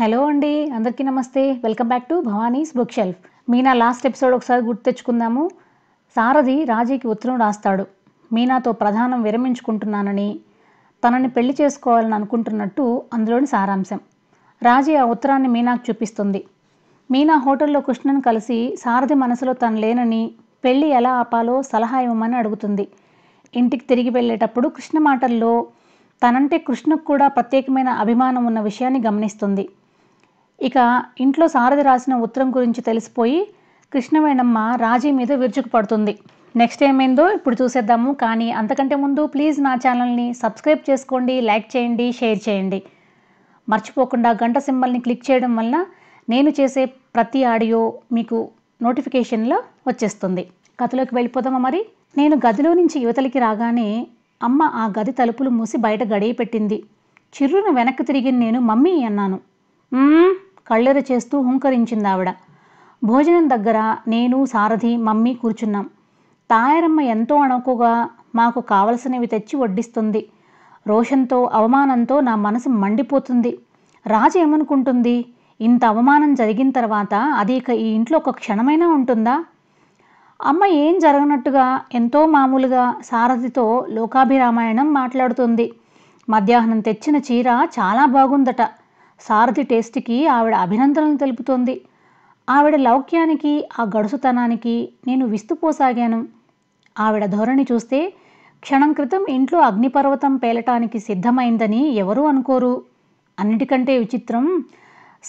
hello అండి అందరికీ నమస్తే welcome back to Bhavani's book shelf మీనా లాస్ట్ ఎపిసోడ్ ఒకసారి గుర్తు తెచ్చుకుందాము సారథి రాజీకి ఉత్తరం రాస్తాడు మీనాతో ప్రధానం విరమించుకుంటున్నానని తనని పెళ్లి చేసుకోవాలని అనుకుంటున్నట్టు అందులోని సారాంశం రాజీ ఆ ఉత్తరాన్ని మీనాకు చూపిస్తుంది మీనా హోటల్లో కృష్ణను కలిసి సారథి మనసులో తను లేనని పెళ్ళి ఎలా ఆపాలో సలహా ఇవ్వమని అడుగుతుంది ఇంటికి తిరిగి వెళ్ళేటప్పుడు కృష్ణ మాటల్లో తనంటే కృష్ణకు కూడా ప్రత్యేకమైన అభిమానం ఉన్న విషయాన్ని గమనిస్తుంది ఇక ఇంట్లో సారథి రాసిన ఉత్తరం గురించి తెలిసిపోయి కృష్ణవేణమ్మ రాజీ మీద విరుచుకుపడుతుంది నెక్స్ట్ ఏమైందో ఇప్పుడు చూసేద్దాము కానీ అంతకంటే ముందు ప్లీజ్ నా ఛానల్ని సబ్స్క్రైబ్ చేసుకోండి లైక్ చేయండి షేర్ చేయండి మర్చిపోకుండా గంట సింబల్ని క్లిక్ చేయడం వల్ల నేను చేసే ప్రతి ఆడియో మీకు నోటిఫికేషన్లో వచ్చేస్తుంది కథలోకి వెళ్ళిపోదామా మరి నేను గదిలో నుంచి యువతలకి రాగానే అమ్మ ఆ గది తలుపులు మూసి బయట గడియపెట్టింది చిర్రును వెనక్కి తిరిగి నేను మమ్మీ అన్నాను కళ్ళెర చేస్తూ హుంకరించిందావిడ భోజనం దగ్గర నేను సారథి మమ్మీ కూర్చున్నాం తాయారమ్మ ఎంతో అణకుగా మాకు కావలసినవి తెచ్చి వడ్డిస్తుంది రోషంతో అవమానంతో నా మనసు మండిపోతుంది రాజు ఏమనుకుంటుంది ఇంత అవమానం జరిగిన తర్వాత అది ఇక ఈ ఇంట్లో ఒక క్షణమైనా ఉంటుందా అమ్మ ఏం జరగనట్టుగా ఎంతో మామూలుగా సారథితో లోకాభిరామాయణం మాట్లాడుతుంది మధ్యాహ్నం తెచ్చిన చీర చాలా బాగుందట సారథి టేస్ట్కి ఆవిడ అభినందనలు తెలుపుతోంది ఆవిడ లౌక్యానికి ఆ గడుసుతనానికి నేను విస్తుపోసాగాను ఆవిడ ధోరణి చూస్తే క్షణం క్రితం ఇంట్లో అగ్నిపర్వతం పేలటానికి సిద్ధమైందని ఎవరూ అనుకోరు అన్నిటికంటే విచిత్రం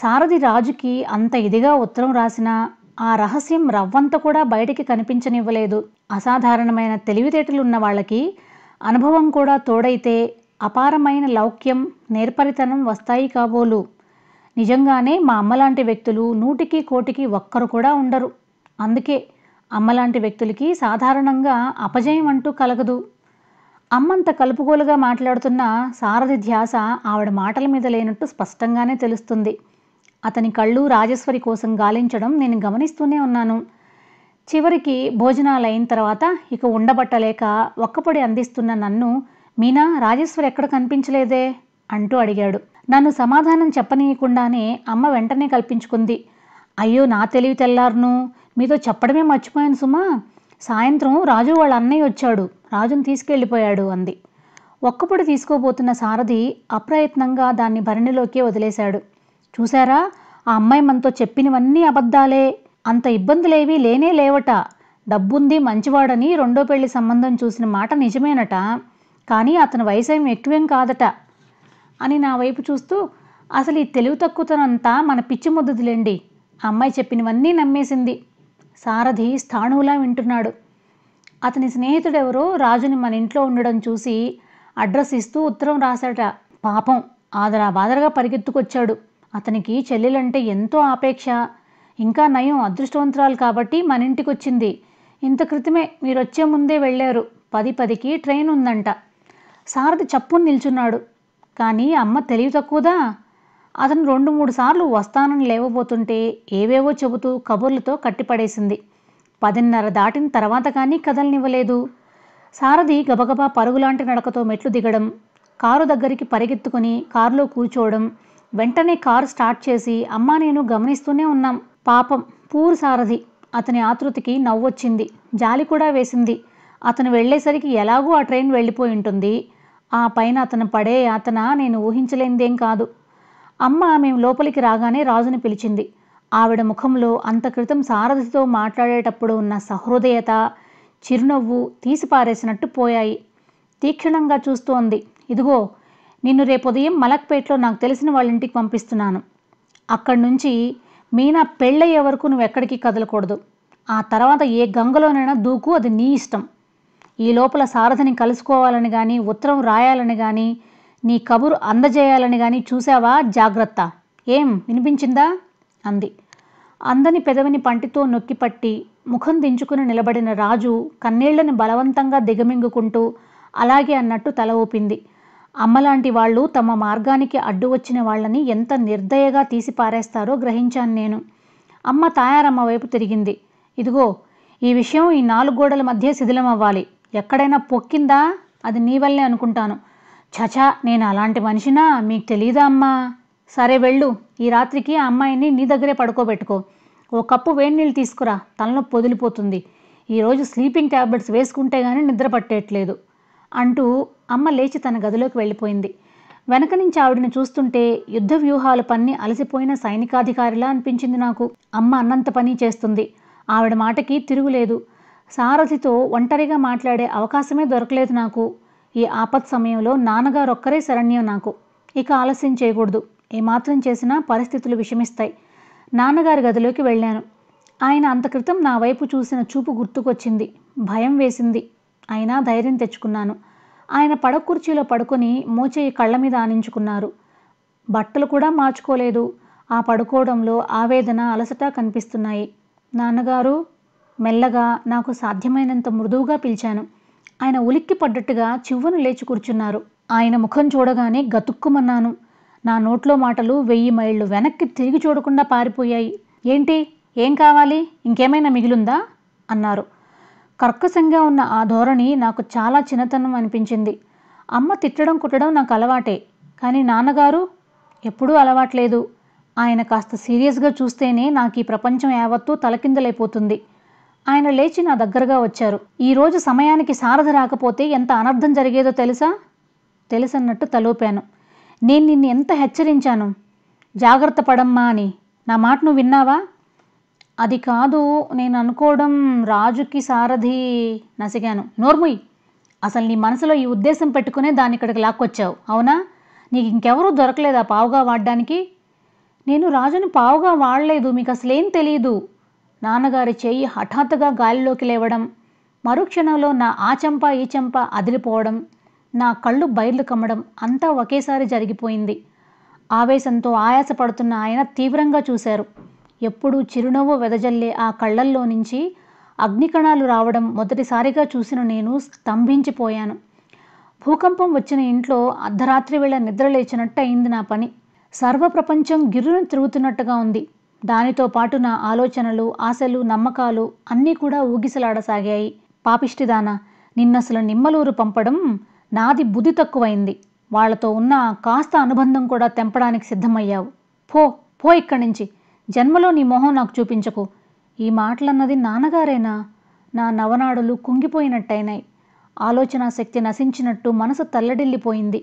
సారథి రాజుకి అంత ఇదిగా ఉత్తరం రాసినా ఆ రహస్యం రవ్వంత కూడా బయటికి కనిపించనివ్వలేదు అసాధారణమైన తెలివితేటలున్న వాళ్ళకి అనుభవం కూడా తోడైతే అపారమైన లౌక్యం నేర్పరితనం వస్తాయి కాబోలు నిజంగానే మా అమ్మలాంటి వ్యక్తులు నూటికి కోటికి ఒక్కరు కూడా ఉండరు అందుకే అమ్మలాంటి వ్యక్తులకి సాధారణంగా అపజయం అంటూ కలగదు అమ్మంత కలుపుగోలుగా మాట్లాడుతున్న సారథి ధ్యాస ఆవిడ మాటల మీద లేనట్టు స్పష్టంగానే తెలుస్తుంది అతని కళ్ళు రాజేశ్వరి కోసం గాలించడం నేను గమనిస్తూనే ఉన్నాను చివరికి భోజనాలు అయిన తర్వాత ఇక ఉండబట్టలేక ఒక్కపొడి అందిస్తున్న నన్ను మీనా రాజేశ్వర్ ఎక్కడ కనిపించలేదే అంటూ అడిగాడు నన్ను సమాధానం చెప్పనీయకుండానే అమ్మ వెంటనే కల్పించుకుంది అయ్యో నా తెలివి తెల్లారును మీతో చెప్పడమే మర్చిపోయాను సుమా సాయంత్రం రాజు వాళ్ళ అన్నయ్య వచ్చాడు రాజును తీసుకెళ్ళిపోయాడు అంది ఒక్కప్పుడు తీసుకోబోతున్న సారథి అప్రయత్నంగా దాన్ని భరణిలోకే వదిలేశాడు చూశారా ఆ అమ్మాయి మనతో చెప్పినవన్నీ అబద్ధాలే అంత ఇబ్బందులేవీ లేనే లేవట డబ్బుంది మంచివాడని రెండో పెళ్లి సంబంధం చూసిన మాట నిజమేనట కానీ అతని వయసు ఏం ఎక్కువేం కాదట అని నా వైపు చూస్తూ అసలు ఈ తెలివి అంతా మన పిచ్చి ముద్దుదిలేండి అమ్మాయి చెప్పినవన్నీ నమ్మేసింది సారథి స్థాణువులా వింటున్నాడు అతని స్నేహితుడెవరో రాజుని మన ఇంట్లో ఉండడం చూసి అడ్రస్ ఇస్తూ ఉత్తరం రాశాట పాపం ఆదరా బాదరగా పరిగెత్తుకొచ్చాడు అతనికి చెల్లెలంటే ఎంతో ఆపేక్ష ఇంకా నయం అదృష్టవంతురాలు కాబట్టి మన ఇంటికి వచ్చింది ఇంత క్రితమే మీరొచ్చే ముందే వెళ్ళారు పది పదికి ట్రైన్ ఉందంట సారథి చప్పును నిల్చున్నాడు కానీ అమ్మ తెలివి తక్కువదా అతను రెండు మూడు సార్లు వస్తానని లేవబోతుంటే ఏవేవో చెబుతూ కబుర్లతో కట్టిపడేసింది పదిన్నర దాటిన తర్వాత కానీ కదలనివ్వలేదు సారథి గబగబా పరుగులాంటి నడకతో మెట్లు దిగడం కారు దగ్గరికి పరిగెత్తుకుని కారులో కూర్చోవడం వెంటనే కారు స్టార్ట్ చేసి అమ్మ నేను గమనిస్తూనే ఉన్నాం పాపం పూర్ సారథి అతని ఆతృతికి నవ్వొచ్చింది జాలి కూడా వేసింది అతను వెళ్ళేసరికి ఎలాగూ ఆ ట్రైన్ వెళ్ళిపోయి ఉంటుంది ఆ పైన అతను పడే యాతన నేను ఊహించలేందేం కాదు అమ్మ మేము లోపలికి రాగానే రాజుని పిలిచింది ఆవిడ ముఖంలో అంత క్రితం సారథితో మాట్లాడేటప్పుడు ఉన్న సహృదయత చిరునవ్వు తీసిపారేసినట్టు పోయాయి తీక్షణంగా చూస్తోంది ఇదిగో నిన్ను రేపుదయం మలక్పేట్లో నాకు తెలిసిన వాళ్ళింటికి పంపిస్తున్నాను అక్కడి నుంచి మీనా పెళ్ళయ్యే వరకు నువ్వు ఎక్కడికి కదలకూడదు ఆ తర్వాత ఏ గంగలోనైనా దూకు అది నీ ఇష్టం ఈ లోపల సారథిని కలుసుకోవాలని కానీ ఉత్తరం రాయాలని కానీ నీ కబురు అందజేయాలని కానీ చూసావా జాగ్రత్త ఏం వినిపించిందా అంది అందని పెదవిని పంటితో నొక్కిపట్టి ముఖం దించుకుని నిలబడిన రాజు కన్నీళ్లను బలవంతంగా దిగమింగుకుంటూ అలాగే అన్నట్టు తల ఊపింది అమ్మలాంటి వాళ్ళు తమ మార్గానికి అడ్డు వచ్చిన వాళ్ళని ఎంత నిర్దయగా తీసి పారేస్తారో గ్రహించాను నేను అమ్మ తాయారమ్మ వైపు తిరిగింది ఇదిగో ఈ విషయం ఈ నాలుగు గోడల మధ్య శిథిలమవ్వాలి ఎక్కడైనా పొక్కిందా అది నీ వల్లే అనుకుంటాను చచా నేను అలాంటి మనిషినా మీకు తెలియదా అమ్మా సరే వెళ్ళు ఈ రాత్రికి ఆ అమ్మాయిని నీ దగ్గరే పడుకోబెట్టుకో ఓ కప్పు వేడి నీళ్ళు తీసుకురా తలను వదిలిపోతుంది ఈరోజు స్లీపింగ్ ట్యాబ్లెట్స్ వేసుకుంటే కానీ నిద్ర పట్టేయట్లేదు అంటూ అమ్మ లేచి తన గదిలోకి వెళ్ళిపోయింది వెనక నుంచి ఆవిడని చూస్తుంటే యుద్ధ వ్యూహాలు పన్ని అలసిపోయిన సైనికాధికారిలా అనిపించింది నాకు అమ్మ అన్నంత పని చేస్తుంది ఆవిడ మాటకి తిరుగులేదు సారథితో ఒంటరిగా మాట్లాడే అవకాశమే దొరకలేదు నాకు ఈ ఆపత్ సమయంలో నాన్నగారొక్కరే శరణ్యం నాకు ఇక ఆలస్యం చేయకూడదు ఏమాత్రం చేసినా పరిస్థితులు విషమిస్తాయి నాన్నగారి గదిలోకి వెళ్ళాను ఆయన అంత క్రితం నా వైపు చూసిన చూపు గుర్తుకొచ్చింది భయం వేసింది అయినా ధైర్యం తెచ్చుకున్నాను ఆయన పడకుర్చీలో పడుకొని మోచేయి కళ్ళ మీద ఆనించుకున్నారు బట్టలు కూడా మార్చుకోలేదు ఆ పడుకోవడంలో ఆవేదన అలసట కనిపిస్తున్నాయి నాన్నగారు మెల్లగా నాకు సాధ్యమైనంత మృదువుగా పిలిచాను ఆయన ఉలిక్కి పడ్డట్టుగా చివ్వను లేచి కూర్చున్నారు ఆయన ముఖం చూడగానే గతుక్కుమన్నాను నా నోట్లో మాటలు వెయ్యి మైళ్ళు వెనక్కి తిరిగి చూడకుండా పారిపోయాయి ఏంటి ఏం కావాలి ఇంకేమైనా మిగిలుందా అన్నారు కర్కశంగా ఉన్న ఆ ధోరణి నాకు చాలా చిన్నతనం అనిపించింది అమ్మ తిట్టడం కుట్టడం నాకు అలవాటే కానీ నాన్నగారు ఎప్పుడూ అలవాట్లేదు ఆయన కాస్త సీరియస్గా చూస్తేనే నాకు ఈ ప్రపంచం యావత్తూ తలకిందలైపోతుంది ఆయన లేచి నా దగ్గరగా వచ్చారు ఈరోజు సమయానికి సారథి రాకపోతే ఎంత అనర్థం జరిగేదో తెలుసా తెలుసన్నట్టు తలూపాను నేను నిన్ను ఎంత హెచ్చరించాను జాగ్రత్త పడమ్మా అని నా మాట నువ్వు విన్నావా అది కాదు నేను అనుకోవడం రాజుకి సారథి నసిగాను నోర్ముయ్ అసలు నీ మనసులో ఈ ఉద్దేశం పెట్టుకునే దాన్ని ఇక్కడికి లాక్కొచ్చావు అవునా నీకు ఇంకెవరూ దొరకలేదా పావుగా వాడడానికి నేను రాజుని పావుగా వాడలేదు మీకు అసలేం తెలియదు నాన్నగారి చేయి హఠాత్తుగా గాలిలోకి లేవడం మరుక్షణంలో నా ఆ చెంప ఈ చెంప అదిలిపోవడం నా కళ్ళు బయర్లు కమ్మడం అంతా ఒకేసారి జరిగిపోయింది ఆవేశంతో ఆయాసపడుతున్న ఆయన తీవ్రంగా చూశారు ఎప్పుడూ చిరునవ్వు వెదజల్లే ఆ కళ్ళల్లో నుంచి అగ్నికణాలు రావడం మొదటిసారిగా చూసిన నేను స్తంభించిపోయాను భూకంపం వచ్చిన ఇంట్లో అర్ధరాత్రి వేళ నిద్రలేచినట్టు అయింది నా పని సర్వప్రపంచం గిర్రును తిరుగుతున్నట్టుగా ఉంది దానితో పాటు నా ఆలోచనలు ఆశలు నమ్మకాలు అన్నీ కూడా ఊగిసలాడసాగాయి పాపిష్టిదానా నిన్నసలు నిమ్మలూరు పంపడం నాది బుద్ధి తక్కువైంది వాళ్లతో ఉన్న కాస్త అనుబంధం కూడా తెంపడానికి సిద్ధమయ్యావు పో పో ఇక్కడి నుంచి జన్మలో నీ మొహం నాకు చూపించకు ఈ మాటలన్నది నాన్నగారేనా నా నవనాడులు కుంగిపోయినట్టయినాయి ఆలోచన శక్తి నశించినట్టు మనసు తల్లడిల్లిపోయింది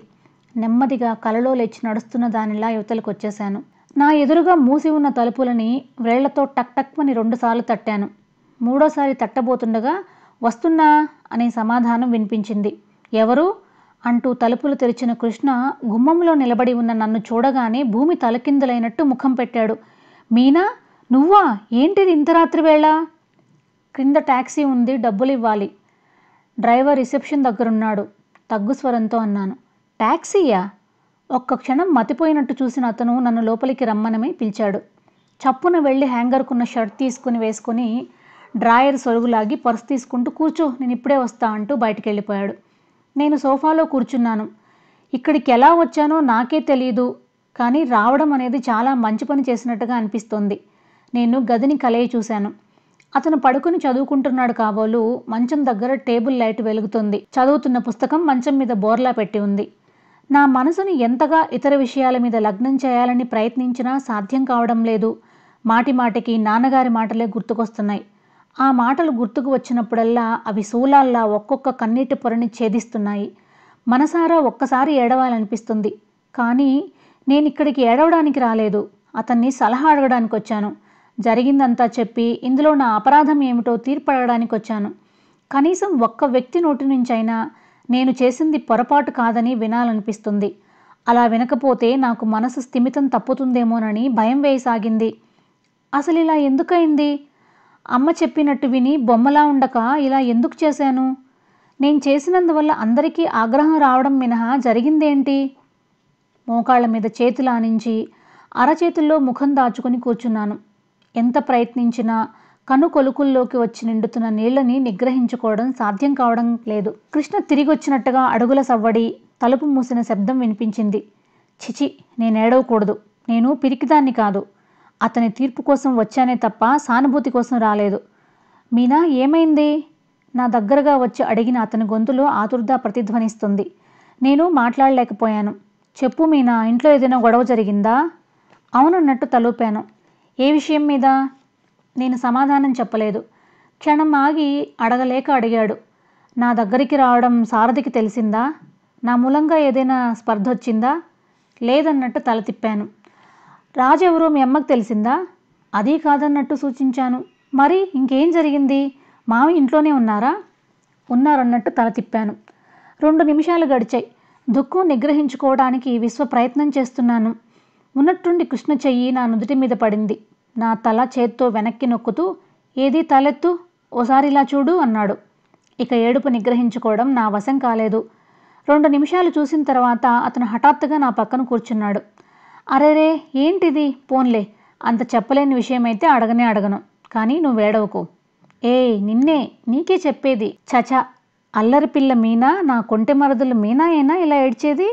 నెమ్మదిగా కలలో లేచి నడుస్తున్న దానిలా యువతలకు వచ్చేశాను నా ఎదురుగా మూసి ఉన్న తలుపులని వ్రేళ్లతో టక్ టక్మని రెండుసార్లు తట్టాను మూడోసారి తట్టబోతుండగా వస్తున్నా అనే సమాధానం వినిపించింది ఎవరు అంటూ తలుపులు తెరిచిన కృష్ణ గుమ్మంలో నిలబడి ఉన్న నన్ను చూడగానే భూమి తలకిందులైనట్టు ముఖం పెట్టాడు మీనా నువ్వా ఏంటిది ఇంత రాత్రి వేళ క్రింద ట్యాక్సీ ఉంది డబ్బులు ఇవ్వాలి డ్రైవర్ రిసెప్షన్ దగ్గరున్నాడు తగ్గు స్వరంతో అన్నాను ట్యాక్సీయా ఒక్క క్షణం మతిపోయినట్టు చూసిన అతను నన్ను లోపలికి రమ్మనమే పిలిచాడు చప్పున వెళ్ళి హ్యాంగర్కున్న షర్ట్ తీసుకుని వేసుకుని డ్రాయర్ సొరుగులాగి పర్స్ తీసుకుంటూ కూర్చో నేను ఇప్పుడే వస్తా అంటూ బయటికి వెళ్ళిపోయాడు నేను సోఫాలో కూర్చున్నాను ఇక్కడికి ఎలా వచ్చానో నాకే తెలియదు కానీ రావడం అనేది చాలా మంచి పని చేసినట్టుగా అనిపిస్తోంది నేను గదిని కలయి చూశాను అతను పడుకుని చదువుకుంటున్నాడు కాబోలు మంచం దగ్గర టేబుల్ లైట్ వెలుగుతుంది చదువుతున్న పుస్తకం మంచం మీద బోర్లా పెట్టి ఉంది నా మనసుని ఎంతగా ఇతర విషయాల మీద లగ్నం చేయాలని ప్రయత్నించినా సాధ్యం కావడం లేదు మాటికి నాన్నగారి మాటలే గుర్తుకొస్తున్నాయి ఆ మాటలు గుర్తుకు వచ్చినప్పుడల్లా అవి శూలాల్లా ఒక్కొక్క కన్నీటి పొరని ఛేదిస్తున్నాయి మనసారా ఒక్కసారి ఏడవాలనిపిస్తుంది కానీ నేను ఇక్కడికి ఏడవడానికి రాలేదు అతన్ని సలహా అడగడానికి వచ్చాను జరిగిందంతా చెప్పి ఇందులో నా అపరాధం ఏమిటో తీర్పడడానికి వచ్చాను కనీసం ఒక్క వ్యక్తి నోటి నుంచైనా నేను చేసింది పొరపాటు కాదని వినాలనిపిస్తుంది అలా వినకపోతే నాకు మనసు స్థిమితం తప్పుతుందేమోనని భయం వేయసాగింది అసలు ఇలా ఎందుకైంది అమ్మ చెప్పినట్టు విని బొమ్మలా ఉండక ఇలా ఎందుకు చేశాను నేను చేసినందువల్ల అందరికీ ఆగ్రహం రావడం మినహా జరిగిందేంటి మోకాళ్ళ మీద చేతులానించి అరచేతుల్లో ముఖం దాచుకుని కూర్చున్నాను ఎంత ప్రయత్నించినా కను కొలుకుల్లోకి వచ్చి నిండుతున్న నీళ్లని నిగ్రహించుకోవడం సాధ్యం కావడం లేదు కృష్ణ తిరిగొచ్చినట్టుగా అడుగుల సవ్వడి తలుపు మూసిన శబ్దం వినిపించింది చిచి నేనేడవకూడదు నేను పిరికిదాన్ని కాదు అతని తీర్పు కోసం వచ్చానే తప్ప సానుభూతి కోసం రాలేదు మీనా ఏమైంది నా దగ్గరగా వచ్చి అడిగిన అతని గొంతులో ఆతుర్ద ప్రతిధ్వనిస్తుంది నేను మాట్లాడలేకపోయాను చెప్పు మీనా ఇంట్లో ఏదైనా గొడవ జరిగిందా అవునన్నట్టు తలూపాను ఏ విషయం మీద నేను సమాధానం చెప్పలేదు క్షణం ఆగి అడగలేక అడిగాడు నా దగ్గరికి రావడం సారథికి తెలిసిందా నా మూలంగా ఏదైనా స్పర్ధ వచ్చిందా లేదన్నట్టు తల తిప్పాను రాజెవరో మీ అమ్మకు తెలిసిందా అదీ కాదన్నట్టు సూచించాను మరి ఇంకేం జరిగింది మావి ఇంట్లోనే ఉన్నారా ఉన్నారన్నట్టు తల తిప్పాను రెండు నిమిషాలు గడిచాయి దుఃఖం నిగ్రహించుకోవడానికి విశ్వ ప్రయత్నం చేస్తున్నాను ఉన్నట్టుండి కృష్ణ చెయ్యి నా నుదుటి మీద పడింది నా తల చేత్తో వెనక్కి నొక్కుతూ ఏదీ తలెత్తు ఓసారి ఇలా చూడు అన్నాడు ఇక ఏడుపు నిగ్రహించుకోవడం నా వశం కాలేదు రెండు నిమిషాలు చూసిన తర్వాత అతను హఠాత్తుగా నా పక్కన కూర్చున్నాడు అరేరే ఏంటిది పోన్లే అంత చెప్పలేని విషయమైతే అడగనే అడగను కానీ నువ్వు ఏడవకు ఏ నిన్నే నీకే చెప్పేది చచా అల్లరి పిల్ల మీనా నా కొంటె మరదుల మీనా అయినా ఇలా ఏడ్చేది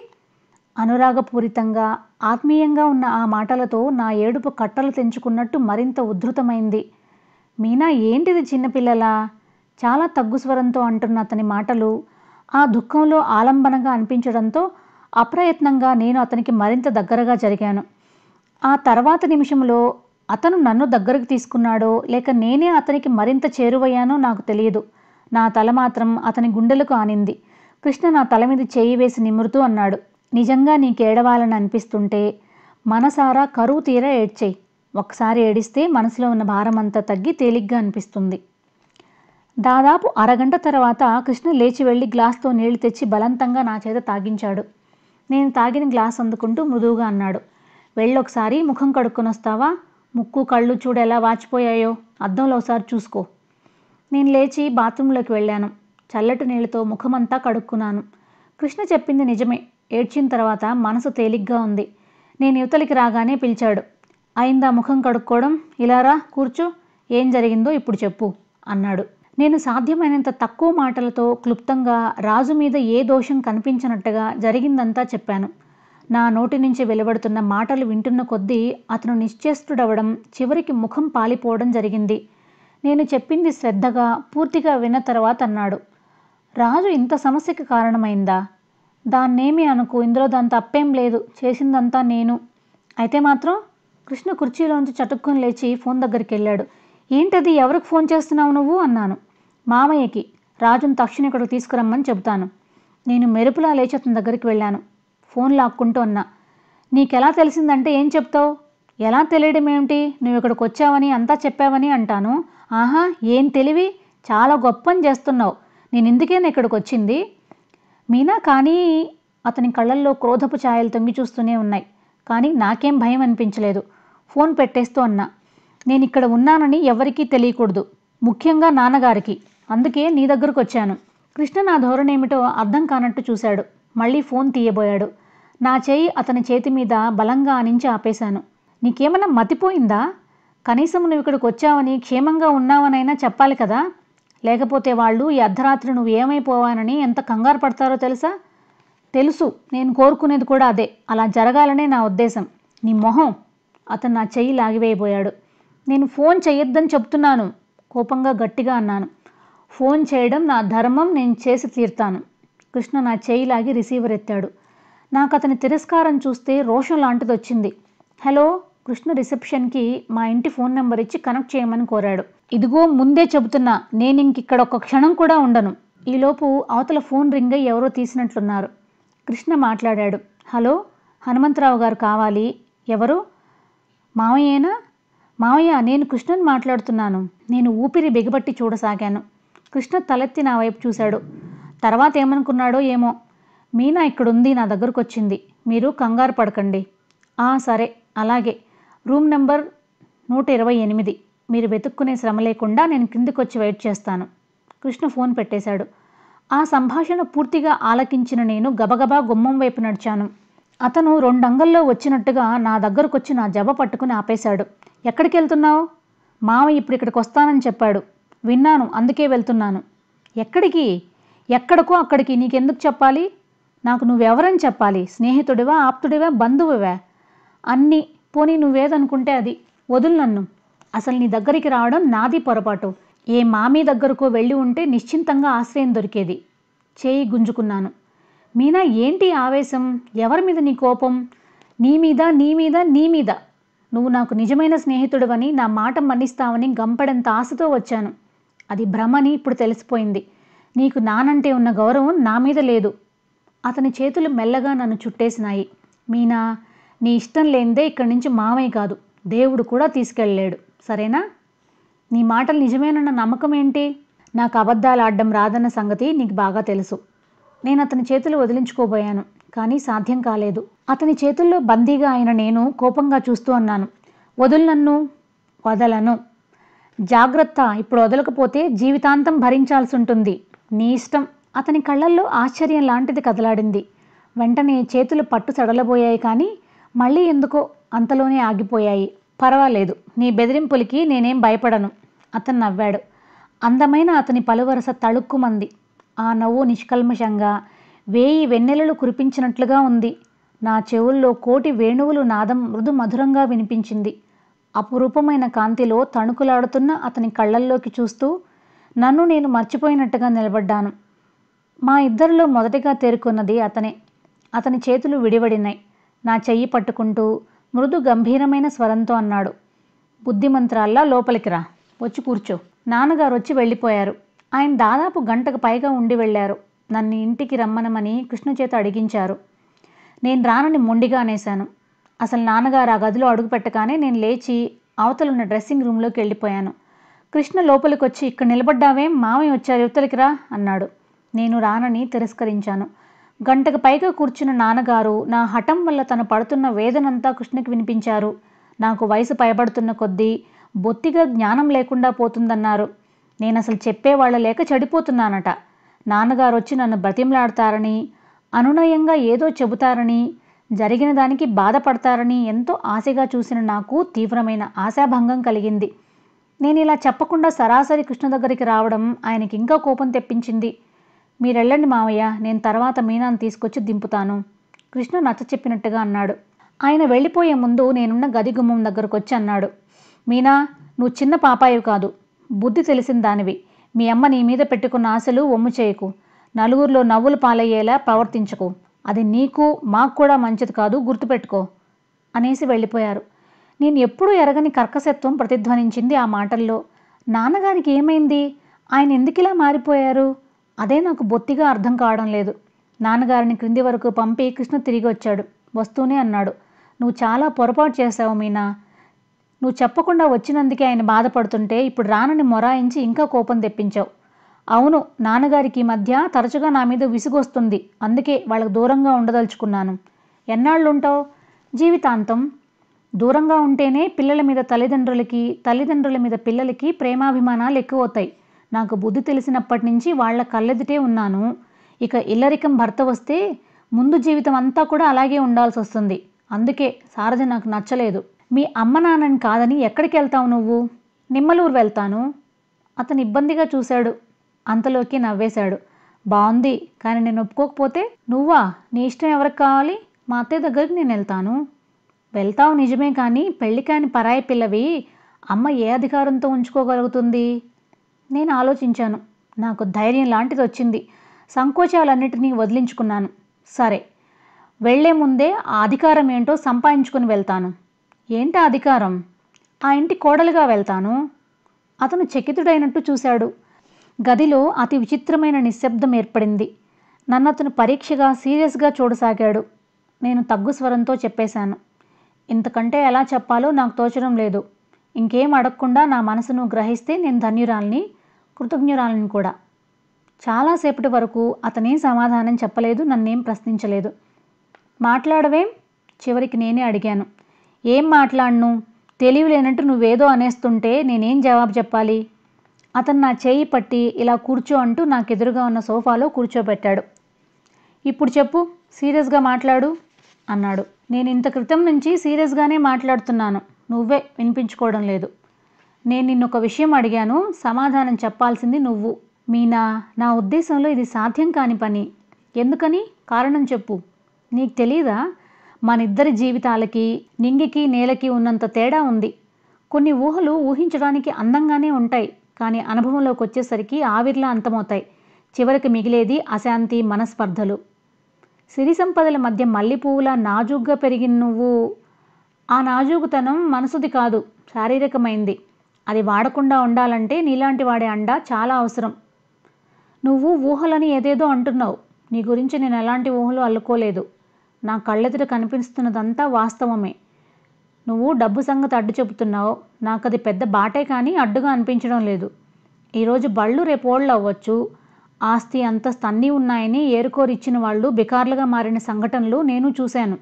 అనురాగపూరితంగా ఆత్మీయంగా ఉన్న ఆ మాటలతో నా ఏడుపు కట్టలు తెంచుకున్నట్టు మరింత ఉద్ధృతమైంది మీనా ఏంటిది చిన్నపిల్లలా చాలా తగ్గు స్వరంతో అంటున్న అతని మాటలు ఆ దుఃఖంలో ఆలంబనగా అనిపించడంతో అప్రయత్నంగా నేను అతనికి మరింత దగ్గరగా జరిగాను ఆ తర్వాత నిమిషంలో అతను నన్ను దగ్గరకు తీసుకున్నాడో లేక నేనే అతనికి మరింత చేరువయ్యానో నాకు తెలియదు నా తల మాత్రం అతని గుండెలకు ఆనింది కృష్ణ నా తల మీద చేయి వేసి నిమురుతూ అన్నాడు నిజంగా నీకేడవాలని అనిపిస్తుంటే మనసారా కరువు తీర ఏడ్చేయి ఒకసారి ఏడిస్తే మనసులో ఉన్న భారం అంతా తగ్గి తేలిగ్గా అనిపిస్తుంది దాదాపు అరగంట తర్వాత కృష్ణ లేచి వెళ్ళి గ్లాస్తో నీళ్లు తెచ్చి బలవంతంగా నా చేత తాగించాడు నేను తాగిన గ్లాస్ అందుకుంటూ మృదువుగా అన్నాడు వెళ్ళొకసారి ముఖం కడుక్కొని వస్తావా ముక్కు కళ్ళు చూడు ఎలా వాచిపోయాయో అద్దంలో ఒకసారి చూసుకో నేను లేచి బాత్రూంలోకి వెళ్ళాను చల్లటి నీళ్ళతో ముఖమంతా కడుక్కున్నాను కృష్ణ చెప్పింది నిజమే ఏడ్చిన తర్వాత మనసు తేలిగ్గా ఉంది నేను యువతలికి రాగానే పిలిచాడు అయిందా ముఖం కడుక్కోవడం ఇలారా కూర్చో ఏం జరిగిందో ఇప్పుడు చెప్పు అన్నాడు నేను సాధ్యమైనంత తక్కువ మాటలతో క్లుప్తంగా రాజు మీద ఏ దోషం కనిపించినట్టుగా జరిగిందంతా చెప్పాను నా నోటి నుంచి వెలువడుతున్న మాటలు వింటున్న కొద్దీ అతను నిశ్చేష్టుడవడం చివరికి ముఖం పాలిపోవడం జరిగింది నేను చెప్పింది శ్రద్ధగా పూర్తిగా విన్న తర్వాత అన్నాడు రాజు ఇంత సమస్యకు కారణమైందా దాన్నేమి అనుకు ఇందులో దాని తప్పేం లేదు చేసిందంతా నేను అయితే మాత్రం కృష్ణ కుర్చీలోంచి చటుక్కుని లేచి ఫోన్ దగ్గరికి వెళ్ళాడు ఏంటది ఎవరికి ఫోన్ చేస్తున్నావు నువ్వు అన్నాను మామయ్యకి రాజును తక్షణం ఇక్కడికి తీసుకురమ్మని చెబుతాను నేను మెరుపులా లేచి అతని దగ్గరికి వెళ్ళాను ఫోన్ లాక్కుంటూ ఉన్నా నీకెలా తెలిసిందంటే ఏం చెప్తావు ఎలా తెలియడం ఏమిటి నువ్వు ఇక్కడికి వచ్చావని అంతా చెప్పావని అంటాను ఆహా ఏం తెలివి చాలా గొప్పని చేస్తున్నావు నేను ఇందుకేనా ఇక్కడికి వచ్చింది మీనా కానీ అతని కళ్ళల్లో క్రోధపు ఛాయలు తొంగి చూస్తూనే ఉన్నాయి కానీ నాకేం భయం అనిపించలేదు ఫోన్ పెట్టేస్తూ అన్నా నేను ఇక్కడ ఉన్నానని ఎవరికీ తెలియకూడదు ముఖ్యంగా నాన్నగారికి అందుకే నీ దగ్గరకు వచ్చాను కృష్ణ నా ఏమిటో అర్థం కానట్టు చూశాడు మళ్ళీ ఫోన్ తీయబోయాడు నా చేయి అతని చేతి మీద బలంగా అనించి ఆపేశాను నీకేమన్నా మతిపోయిందా కనీసం నువ్వు ఇక్కడికి వచ్చావని క్షేమంగా ఉన్నావనైనా చెప్పాలి కదా లేకపోతే వాళ్ళు ఈ అర్ధరాత్రి నువ్వు ఏమైపోవానని ఎంత కంగారు పడతారో తెలుసా తెలుసు నేను కోరుకునేది కూడా అదే అలా జరగాలనే నా ఉద్దేశం నీ మొహం అతను నా చెయ్యి లాగివేయబోయాడు నేను ఫోన్ చేయొద్దని చెప్తున్నాను కోపంగా గట్టిగా అన్నాను ఫోన్ చేయడం నా ధర్మం నేను చేసి తీర్తాను కృష్ణ నా చేయి లాగి రిసీవర్ ఎత్తాడు నాకు అతని తిరస్కారం చూస్తే రోషం లాంటిది వచ్చింది హలో కృష్ణ రిసెప్షన్కి మా ఇంటి ఫోన్ నెంబర్ ఇచ్చి కనెక్ట్ చేయమని కోరాడు ఇదిగో ముందే చెబుతున్నా నేను ఇంక ఇక్కడ ఒక క్షణం కూడా ఉండను ఈలోపు అవతల ఫోన్ రింగ్ అయ్యి ఎవరో తీసినట్లున్నారు కృష్ణ మాట్లాడాడు హలో హనుమంతరావు గారు కావాలి ఎవరు మావయ్యేనా మావయ్య నేను కృష్ణని మాట్లాడుతున్నాను నేను ఊపిరి బిగబట్టి చూడసాగాను కృష్ణ తలెత్తి నా వైపు చూశాడు తర్వాత ఏమనుకున్నాడో ఏమో మీనా ఇక్కడుంది నా దగ్గరకు వచ్చింది మీరు కంగారు పడకండి సరే అలాగే రూమ్ నెంబర్ నూట ఇరవై ఎనిమిది మీరు వెతుక్కునే శ్రమ లేకుండా నేను కిందికి వచ్చి వెయిట్ చేస్తాను కృష్ణ ఫోన్ పెట్టేశాడు ఆ సంభాషణ పూర్తిగా ఆలకించిన నేను గబగబా గుమ్మం వైపు నడిచాను అతను రెండంగల్లో వచ్చినట్టుగా నా దగ్గరకొచ్చి నా జబ పట్టుకుని ఆపేశాడు ఎక్కడికి వెళ్తున్నావు మామ ఇప్పుడు ఇక్కడికి వస్తానని చెప్పాడు విన్నాను అందుకే వెళ్తున్నాను ఎక్కడికి ఎక్కడికో అక్కడికి నీకెందుకు చెప్పాలి నాకు నువ్వెవరని చెప్పాలి స్నేహితుడివా ఆప్తుడివా బంధువువా అన్నీ పోనీ నువ్వేదనుకుంటే అది వదులు నన్ను అసలు నీ దగ్గరికి రావడం నాది పొరపాటు ఏ మామీ దగ్గరకో వెళ్ళి ఉంటే నిశ్చింతంగా ఆశ్రయం దొరికేది చేయి గుంజుకున్నాను మీనా ఏంటి ఆవేశం ఎవరి మీద నీ కోపం నీ మీద నీ మీద నీ మీద నువ్వు నాకు నిజమైన స్నేహితుడవని నా మాట మన్నిస్తావని గంపడంత ఆశతో వచ్చాను అది భ్రమని ఇప్పుడు తెలిసిపోయింది నీకు నానంటే ఉన్న గౌరవం నా మీద లేదు అతని చేతులు మెల్లగా నన్ను చుట్టేసినాయి మీనా నీ ఇష్టం లేనిదే ఇక్కడి నుంచి మామయ్య కాదు దేవుడు కూడా తీసుకెళ్ళలేడు సరేనా నీ మాటలు నిజమేనన్న నమ్మకం ఏంటి నాకు అబద్ధాలు ఆడడం రాదన్న సంగతి నీకు బాగా తెలుసు నేను అతని చేతులు వదిలించుకోబోయాను కానీ సాధ్యం కాలేదు అతని చేతుల్లో బందీగా అయిన నేను కోపంగా చూస్తూ అన్నాను వదులు నన్ను వదలను జాగ్రత్త ఇప్పుడు వదలకపోతే జీవితాంతం భరించాల్సి ఉంటుంది నీ ఇష్టం అతని కళ్ళల్లో ఆశ్చర్యం లాంటిది కదలాడింది వెంటనే చేతులు పట్టు సడలబోయాయి కానీ మళ్ళీ ఎందుకో అంతలోనే ఆగిపోయాయి పర్వాలేదు నీ బెదిరింపులకి నేనేం భయపడను అతను నవ్వాడు అందమైన అతని పలువరస తళుక్కుమంది ఆ నవ్వు నిష్కల్మషంగా వేయి వెన్నెలలు కురిపించినట్లుగా ఉంది నా చెవుల్లో కోటి వేణువులు నాదం మృదు మధురంగా వినిపించింది అపురూపమైన కాంతిలో తణుకులాడుతున్న అతని కళ్ళల్లోకి చూస్తూ నన్ను నేను మర్చిపోయినట్టుగా నిలబడ్డాను మా ఇద్దరిలో మొదటిగా తేరుకున్నది అతనే అతని చేతులు విడివడినాయి నా చెయ్యి పట్టుకుంటూ మృదు గంభీరమైన స్వరంతో అన్నాడు బుద్ధిమంత్రాల్లా లోపలికి రా వచ్చి కూర్చో నాన్నగారు వచ్చి వెళ్ళిపోయారు ఆయన దాదాపు గంటకు పైగా ఉండి వెళ్ళారు నన్ను ఇంటికి రమ్మనమని కృష్ణ అడిగించారు నేను రానని మొండిగా అనేశాను అసలు నాన్నగారు ఆ గదిలో అడుగు పెట్టగానే నేను లేచి అవతలున్న డ్రెస్సింగ్ రూమ్లోకి వెళ్ళిపోయాను కృష్ణ లోపలికి వచ్చి ఇక్కడ నిలబడ్డావేం మామయ్య వచ్చారు యువతలికి రా అన్నాడు నేను రానని తిరస్కరించాను గంటకు పైగా కూర్చున్న నాన్నగారు నా హఠం వల్ల తను పడుతున్న వేదనంతా కృష్ణకి వినిపించారు నాకు వయసు భయపడుతున్న కొద్దీ బొత్తిగా జ్ఞానం లేకుండా పోతుందన్నారు నేను అసలు చెప్పేవాళ్ళ లేక చెడిపోతున్నానట నాన్నగారు వచ్చి నన్ను బ్రతిమలాడతారని అనునయంగా ఏదో చెబుతారని జరిగిన దానికి బాధపడతారని ఎంతో ఆశగా చూసిన నాకు తీవ్రమైన ఆశాభంగం కలిగింది నేను ఇలా చెప్పకుండా సరాసరి కృష్ణ దగ్గరికి రావడం ఆయనకి ఇంకా కోపం తెప్పించింది మీరెళ్ళండి మావయ్య నేను తర్వాత మీనాను తీసుకొచ్చి దింపుతాను కృష్ణ నచ్చ చెప్పినట్టుగా అన్నాడు ఆయన వెళ్ళిపోయే ముందు నేనున్న గది గుమ్మం దగ్గరకు వచ్చి అన్నాడు మీనా నువ్వు చిన్న పాపాయి కాదు బుద్ధి తెలిసిన దానివి మీ అమ్మ నీ మీద పెట్టుకున్న ఆశలు ఒమ్ము చేయకు నలుగురిలో నవ్వులు పాలయ్యేలా ప్రవర్తించకు అది నీకు మాకు కూడా మంచిది కాదు గుర్తుపెట్టుకో అనేసి వెళ్ళిపోయారు నేను ఎప్పుడూ ఎరగని కర్కశత్వం ప్రతిధ్వనించింది ఆ మాటల్లో నాన్నగారికి ఏమైంది ఆయన ఎందుకు ఇలా మారిపోయారు అదే నాకు బొత్తిగా అర్థం కావడం లేదు నాన్నగారిని క్రింది వరకు పంపి కృష్ణ తిరిగి వచ్చాడు వస్తూనే అన్నాడు నువ్వు చాలా పొరపాటు చేశావు మీనా నువ్వు చెప్పకుండా వచ్చినందుకే ఆయన బాధపడుతుంటే ఇప్పుడు రానని మొరాయించి ఇంకా కోపం తెప్పించావు అవును నాన్నగారికి మధ్య తరచుగా నా మీద విసుగొస్తుంది అందుకే వాళ్ళకు దూరంగా ఉండదలుచుకున్నాను ఎన్నాళ్ళుంటావు జీవితాంతం దూరంగా ఉంటేనే పిల్లల మీద తల్లిదండ్రులకి తల్లిదండ్రుల మీద పిల్లలకి ప్రేమాభిమానాలు ఎక్కువవుతాయి నాకు బుద్ధి తెలిసినప్పటి నుంచి వాళ్ళ కళ్ళెదుటే ఉన్నాను ఇక ఇల్లరికం భర్త వస్తే ముందు జీవితం అంతా కూడా అలాగే ఉండాల్సి వస్తుంది అందుకే సారథి నాకు నచ్చలేదు మీ అమ్మ నాన్నని కాదని ఎక్కడికి వెళ్తావు నువ్వు నిమ్మలూరు వెళ్తాను అతను ఇబ్బందిగా చూశాడు అంతలోకి నవ్వేశాడు బాగుంది కానీ నేను ఒప్పుకోకపోతే నువ్వా నీ ఇష్టం ఎవరికి కావాలి మా అత్తయ్య దగ్గరికి నేను వెళ్తాను వెళ్తావు నిజమే కానీ పెళ్లి కాని పరాయి పిల్లవి అమ్మ ఏ అధికారంతో ఉంచుకోగలుగుతుంది నేను ఆలోచించాను నాకు ధైర్యం లాంటిది వచ్చింది సంకోచాలన్నిటినీ వదిలించుకున్నాను సరే వెళ్లే ముందే ఆ అధికారం ఏంటో సంపాదించుకుని వెళ్తాను ఏంటి అధికారం ఆ ఇంటి కోడలుగా వెళ్తాను అతను చకితుడైనట్టు చూశాడు గదిలో అతి విచిత్రమైన నిశ్శబ్దం ఏర్పడింది నన్ను అతను పరీక్షగా సీరియస్గా చూడసాగాడు నేను తగ్గు స్వరంతో చెప్పేశాను ఇంతకంటే ఎలా చెప్పాలో నాకు తోచడం లేదు ఇంకేం అడగకుండా నా మనసును గ్రహిస్తే నేను ధన్యురాల్ని కృతజ్ఞురాలని కూడా చాలాసేపటి వరకు అతనేం సమాధానం చెప్పలేదు నన్నేం ప్రశ్నించలేదు మాట్లాడవేం చివరికి నేనే అడిగాను ఏం మాట్లాడను తెలివి లేనట్టు నువ్వేదో అనేస్తుంటే నేనేం జవాబు చెప్పాలి అతను నా చేయి పట్టి ఇలా కూర్చో అంటూ నాకు ఎదురుగా ఉన్న సోఫాలో కూర్చోబెట్టాడు ఇప్పుడు చెప్పు సీరియస్గా మాట్లాడు అన్నాడు నేను ఇంత క్రితం నుంచి సీరియస్గానే మాట్లాడుతున్నాను నువ్వే వినిపించుకోవడం లేదు నేను నిన్నొక ఒక విషయం అడిగాను సమాధానం చెప్పాల్సింది నువ్వు మీనా నా ఉద్దేశంలో ఇది సాధ్యం కాని పని ఎందుకని కారణం చెప్పు నీకు తెలీదా మనిద్దరి జీవితాలకి నింగికి నేలకి ఉన్నంత తేడా ఉంది కొన్ని ఊహలు ఊహించడానికి అందంగానే ఉంటాయి కానీ అనుభవంలోకి వచ్చేసరికి ఆవిర్లా అంతమవుతాయి చివరికి మిగిలేది అశాంతి మనస్పర్ధలు సిరి సంపదల మధ్య మల్లెపూవులా నాజూగ్గా పెరిగిన నువ్వు ఆ నాజూకుతనం మనసుది కాదు శారీరకమైంది అది వాడకుండా ఉండాలంటే నీలాంటి వాడే అండ చాలా అవసరం నువ్వు ఊహలని ఏదేదో అంటున్నావు నీ గురించి నేను ఎలాంటి ఊహలు అల్లుకోలేదు నా కళ్ళెదుట కనిపిస్తున్నదంతా వాస్తవమే నువ్వు డబ్బు సంగతి అడ్డు చెబుతున్నావు నాకు అది పెద్ద బాటే కానీ అడ్డుగా అనిపించడం లేదు ఈరోజు బళ్ళు రేపోళ్ళు అవ్వచ్చు ఆస్తి అంతస్తు అన్నీ ఉన్నాయని ఏరుకోరిచ్చిన వాళ్ళు బికార్లుగా మారిన సంఘటనలు నేను చూశాను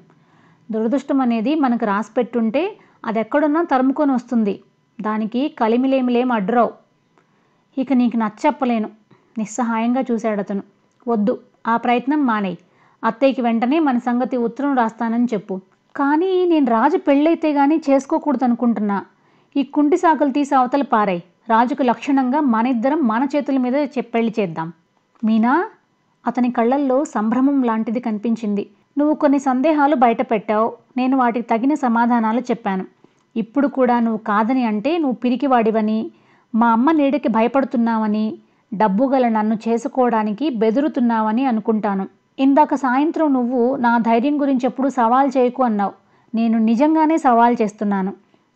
దురదృష్టం అనేది మనకు రాసిపెట్టుంటే అది ఎక్కడున్నా తరుముకొని వస్తుంది దానికి కలిమిలేమిలేం అడ్డురావు ఇక నీకు నచ్చప్పలేను నిస్సహాయంగా చూశాడు అతను వద్దు ఆ ప్రయత్నం మానే అత్తయ్యకి వెంటనే మన సంగతి ఉత్తరం రాస్తానని చెప్పు కానీ నేను రాజు పెళ్ళైతే గానీ చేసుకోకూడదు అనుకుంటున్నా ఈ కుంటి సాకులు తీసి అవతల పారాయి రాజుకు లక్షణంగా మన ఇద్దరం మన చేతుల మీద పెళ్లి చేద్దాం మీనా అతని కళ్ళల్లో సంభ్రమం లాంటిది కనిపించింది నువ్వు కొన్ని సందేహాలు బయటపెట్టావు నేను వాటికి తగిన సమాధానాలు చెప్పాను ఇప్పుడు కూడా నువ్వు కాదని అంటే నువ్వు పిరికివాడివని మా అమ్మ నీడకి భయపడుతున్నావని డబ్బు గల నన్ను చేసుకోవడానికి బెదురుతున్నావని అనుకుంటాను ఇందాక సాయంత్రం నువ్వు నా ధైర్యం గురించి ఎప్పుడు సవాల్ చేయకు అన్నావు నేను నిజంగానే సవాల్ చేస్తున్నాను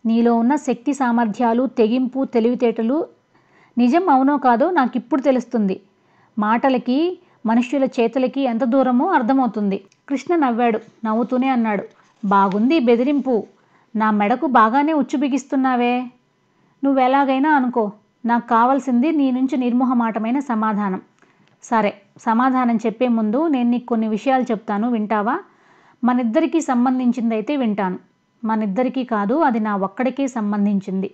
నీలో ఉన్న శక్తి సామర్థ్యాలు తెగింపు తెలివితేటలు నిజం అవునో కాదో నాకు ఇప్పుడు తెలుస్తుంది మాటలకి మనుష్యుల చేతులకి ఎంత దూరమో అర్థమవుతుంది కృష్ణ నవ్వాడు నవ్వుతూనే అన్నాడు బాగుంది బెదిరింపు నా మెడకు బాగానే ఉచ్చు బిగిస్తున్నావే నువ్వెలాగైనా అనుకో నాకు కావాల్సింది నీ నుంచి నిర్మోహమాటమైన సమాధానం సరే సమాధానం చెప్పే ముందు నేను నీకు కొన్ని విషయాలు చెప్తాను వింటావా మనిద్దరికీ సంబంధించిందైతే వింటాను మనిద్దరికీ కాదు అది నా ఒక్కడికే సంబంధించింది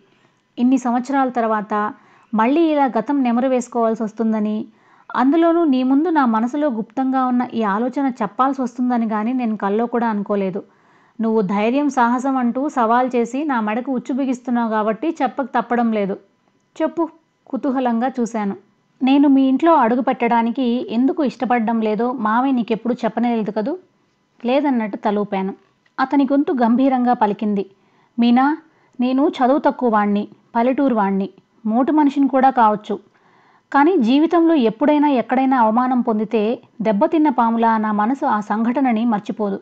ఇన్ని సంవత్సరాల తర్వాత మళ్ళీ ఇలా గతం నెమరు వేసుకోవాల్సి వస్తుందని అందులోనూ నీ ముందు నా మనసులో గుప్తంగా ఉన్న ఈ ఆలోచన చెప్పాల్సి వస్తుందని కానీ నేను కల్లో కూడా అనుకోలేదు నువ్వు ధైర్యం సాహసం అంటూ సవాల్ చేసి నా మెడకు ఉచ్చు బిగిస్తున్నావు కాబట్టి చెప్పక తప్పడం లేదు చెప్పు కుతూహలంగా చూశాను నేను మీ ఇంట్లో అడుగు పెట్టడానికి ఎందుకు ఇష్టపడడం లేదో మావయ్య నీకెప్పుడు చెప్పనేలేదు కదూ లేదన్నట్టు తలూపాను అతని గొంతు గంభీరంగా పలికింది మీనా నేను చదువు తక్కువ వాణ్ణి పల్లెటూరు వాణ్ణి మోటు మనిషిని కూడా కావచ్చు కానీ జీవితంలో ఎప్పుడైనా ఎక్కడైనా అవమానం పొందితే దెబ్బతిన్న పాములా నా మనసు ఆ సంఘటనని మర్చిపోదు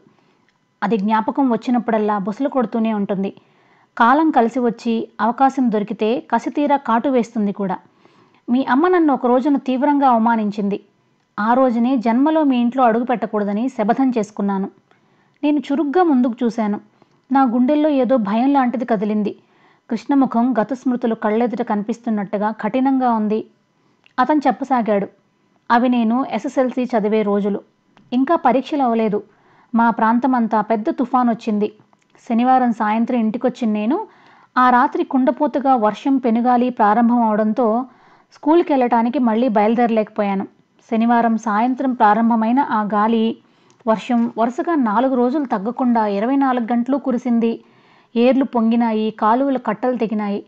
అది జ్ఞాపకం వచ్చినప్పుడల్లా బుసలు కొడుతూనే ఉంటుంది కాలం కలిసి వచ్చి అవకాశం దొరికితే కసితీరా కాటు వేస్తుంది కూడా మీ అమ్మ నన్ను ఒక రోజును తీవ్రంగా అవమానించింది ఆ రోజునే జన్మలో మీ ఇంట్లో అడుగు పెట్టకూడదని శబథం చేసుకున్నాను నేను చురుగ్గా ముందుకు చూశాను నా గుండెల్లో ఏదో భయం లాంటిది కదిలింది కృష్ణముఖం గతస్మృతులు కళ్ళెదుట కనిపిస్తున్నట్టుగా కఠినంగా ఉంది అతను చెప్పసాగాడు అవి నేను ఎస్ఎస్ఎల్సి చదివే రోజులు ఇంకా పరీక్షలు అవ్వలేదు మా ప్రాంతమంతా పెద్ద తుఫాన్ వచ్చింది శనివారం సాయంత్రం ఇంటికొచ్చిన నేను ఆ రాత్రి కుండపోతుగా వర్షం పెనుగాలి ప్రారంభం అవడంతో స్కూల్కి వెళ్ళటానికి మళ్ళీ బయలుదేరలేకపోయాను శనివారం సాయంత్రం ప్రారంభమైన ఆ గాలి వర్షం వరుసగా నాలుగు రోజులు తగ్గకుండా ఇరవై నాలుగు గంటలు కురిసింది ఏర్లు పొంగినాయి కాలువలు కట్టలు తెగినాయి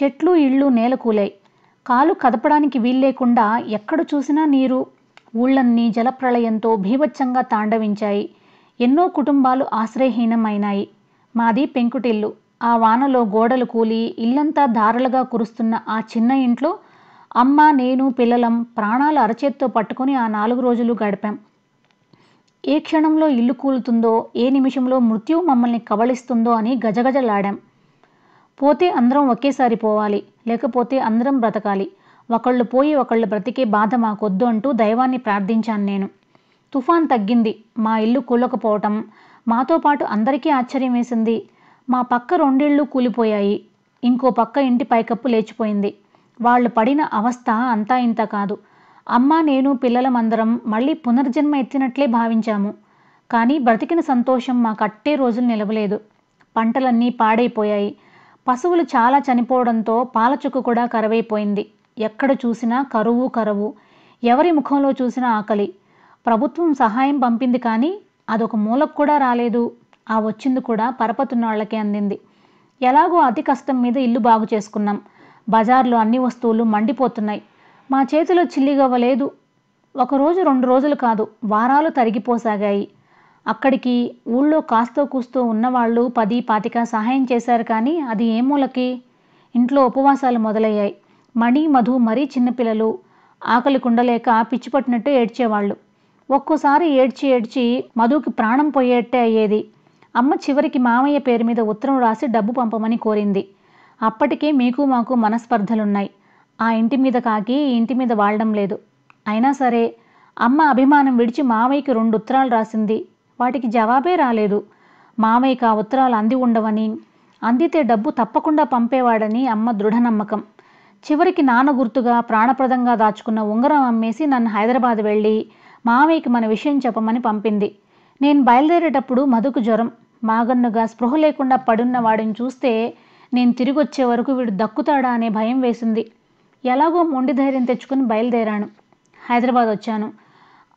చెట్లు ఇళ్ళు నేల కూలాయి కాలు కదపడానికి వీల్లేకుండా ఎక్కడ చూసినా నీరు ఊళ్ళన్నీ జలప్రళయంతో భీభత్సంగా తాండవించాయి ఎన్నో కుటుంబాలు ఆశ్రయహీనమైనాయి మాది పెంకుటిల్లు ఆ వానలో గోడలు కూలి ఇల్లంతా ధారలుగా కురుస్తున్న ఆ చిన్న ఇంట్లో అమ్మ నేను పిల్లలం ప్రాణాలు అరచేత్తో పట్టుకుని ఆ నాలుగు రోజులు గడిపాం ఏ క్షణంలో ఇల్లు కూలుతుందో ఏ నిమిషంలో మృత్యు మమ్మల్ని కబళిస్తుందో అని గజగజలాడాం పోతే అందరం ఒకేసారి పోవాలి లేకపోతే అందరం బ్రతకాలి ఒకళ్ళు పోయి ఒకళ్ళు బ్రతికే బాధ మాకొద్దు అంటూ దైవాన్ని ప్రార్థించాను నేను తుఫాన్ తగ్గింది మా ఇల్లు కూలకపోవటం మాతో పాటు అందరికీ ఆశ్చర్యం వేసింది మా పక్క రెండిళ్ళు కూలిపోయాయి ఇంకో పక్క ఇంటి పైకప్పు లేచిపోయింది వాళ్ళు పడిన అవస్థ అంతా ఇంత కాదు అమ్మ నేను పిల్లలమందరం మళ్ళీ పునర్జన్మ ఎత్తినట్లే భావించాము కానీ బ్రతికిన సంతోషం మాకట్టే రోజులు నిలవలేదు పంటలన్నీ పాడైపోయాయి పశువులు చాలా చనిపోవడంతో పాలచుక్కు కూడా కరువైపోయింది ఎక్కడ చూసినా కరువు కరువు ఎవరి ముఖంలో చూసినా ఆకలి ప్రభుత్వం సహాయం పంపింది కానీ అదొక మూలకు కూడా రాలేదు ఆ వచ్చింది కూడా వాళ్ళకే అందింది ఎలాగో అతి కష్టం మీద ఇల్లు బాగు చేసుకున్నాం బజార్లో అన్ని వస్తువులు మండిపోతున్నాయి మా చేతిలో చిల్లిగవ్వలేదు ఒకరోజు రెండు రోజులు కాదు వారాలు తరిగిపోసాగాయి అక్కడికి ఊళ్ళో కాస్తో కూస్తో ఉన్నవాళ్ళు పది పాతిక సహాయం చేశారు కానీ అది ఏ మూలకి ఇంట్లో ఉపవాసాలు మొదలయ్యాయి మణి మధు మరీ చిన్నపిల్లలు ఆకలి కుండలేక పిచ్చిపట్టినట్టు ఏడ్చేవాళ్ళు ఒక్కోసారి ఏడ్చి ఏడ్చి మధుకి ప్రాణం పోయేట్టే అయ్యేది అమ్మ చివరికి మామయ్య పేరు మీద ఉత్తరం రాసి డబ్బు పంపమని కోరింది అప్పటికే మీకు మాకు మనస్పర్ధలున్నాయి ఆ ఇంటి మీద కాకి ఇంటి మీద వాడడం లేదు అయినా సరే అమ్మ అభిమానం విడిచి మామయ్యకి రెండు ఉత్తరాలు రాసింది వాటికి జవాబే రాలేదు మామయ్యకు ఆ ఉత్తరాలు అంది ఉండవని అందితే డబ్బు తప్పకుండా పంపేవాడని అమ్మ దృఢనమ్మకం చివరికి నాన్న గుర్తుగా ప్రాణప్రదంగా దాచుకున్న ఉంగరం అమ్మేసి నన్ను హైదరాబాద్ వెళ్ళి మామయ్యకి మన విషయం చెప్పమని పంపింది నేను బయలుదేరేటప్పుడు మధుకు జ్వరం మాగన్నుగా స్పృహ లేకుండా పడున్న వాడిని చూస్తే నేను తిరిగి వచ్చే వరకు వీడు దక్కుతాడా అనే భయం వేసింది ఎలాగో మొండి ధైర్యం తెచ్చుకుని బయలుదేరాను హైదరాబాద్ వచ్చాను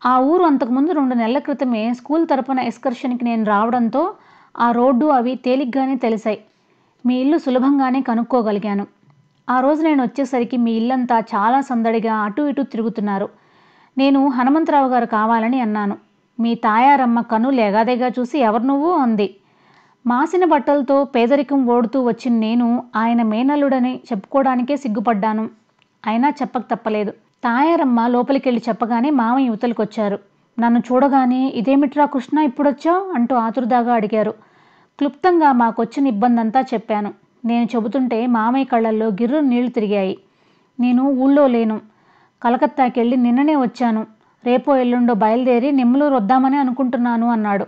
ఆ ఊరు అంతకుముందు రెండు నెలల క్రితమే స్కూల్ తరపున ఎక్స్కర్షన్కి నేను రావడంతో ఆ రోడ్డు అవి తేలిగ్గానే తెలిసాయి మీ ఇల్లు సులభంగానే కనుక్కోగలిగాను ఆ రోజు నేను వచ్చేసరికి మీ ఇల్లంతా చాలా సందడిగా అటు ఇటు తిరుగుతున్నారు నేను హనుమంతరావు గారు కావాలని అన్నాను మీ తాయారమ్మ కను లేగాదేగా చూసి ఎవరు నువ్వు అంది మాసిన బట్టలతో పేదరికం ఓడుతూ వచ్చిన నేను ఆయన మేనల్లుడని చెప్పుకోవడానికే సిగ్గుపడ్డాను అయినా చెప్పక తప్పలేదు తాయారమ్మ లోపలికెళ్ళి చెప్పగానే మామయ్య యువతలకు వచ్చారు నన్ను చూడగానే ఇదేమిట్రా కృష్ణ ఇప్పుడొచ్చావు అంటూ ఆతురుదాగా అడిగారు క్లుప్తంగా మాకొచ్చిన ఇబ్బందంతా చెప్పాను నేను చెబుతుంటే మామయ్య కళ్ళల్లో గిర్రు నీళ్లు తిరిగాయి నేను ఊళ్ళో లేను కలకత్తాకెళ్ళి నిన్ననే వచ్చాను రేపో ఎల్లుండో బయలుదేరి నెమ్మలూరు వద్దామని అనుకుంటున్నాను అన్నాడు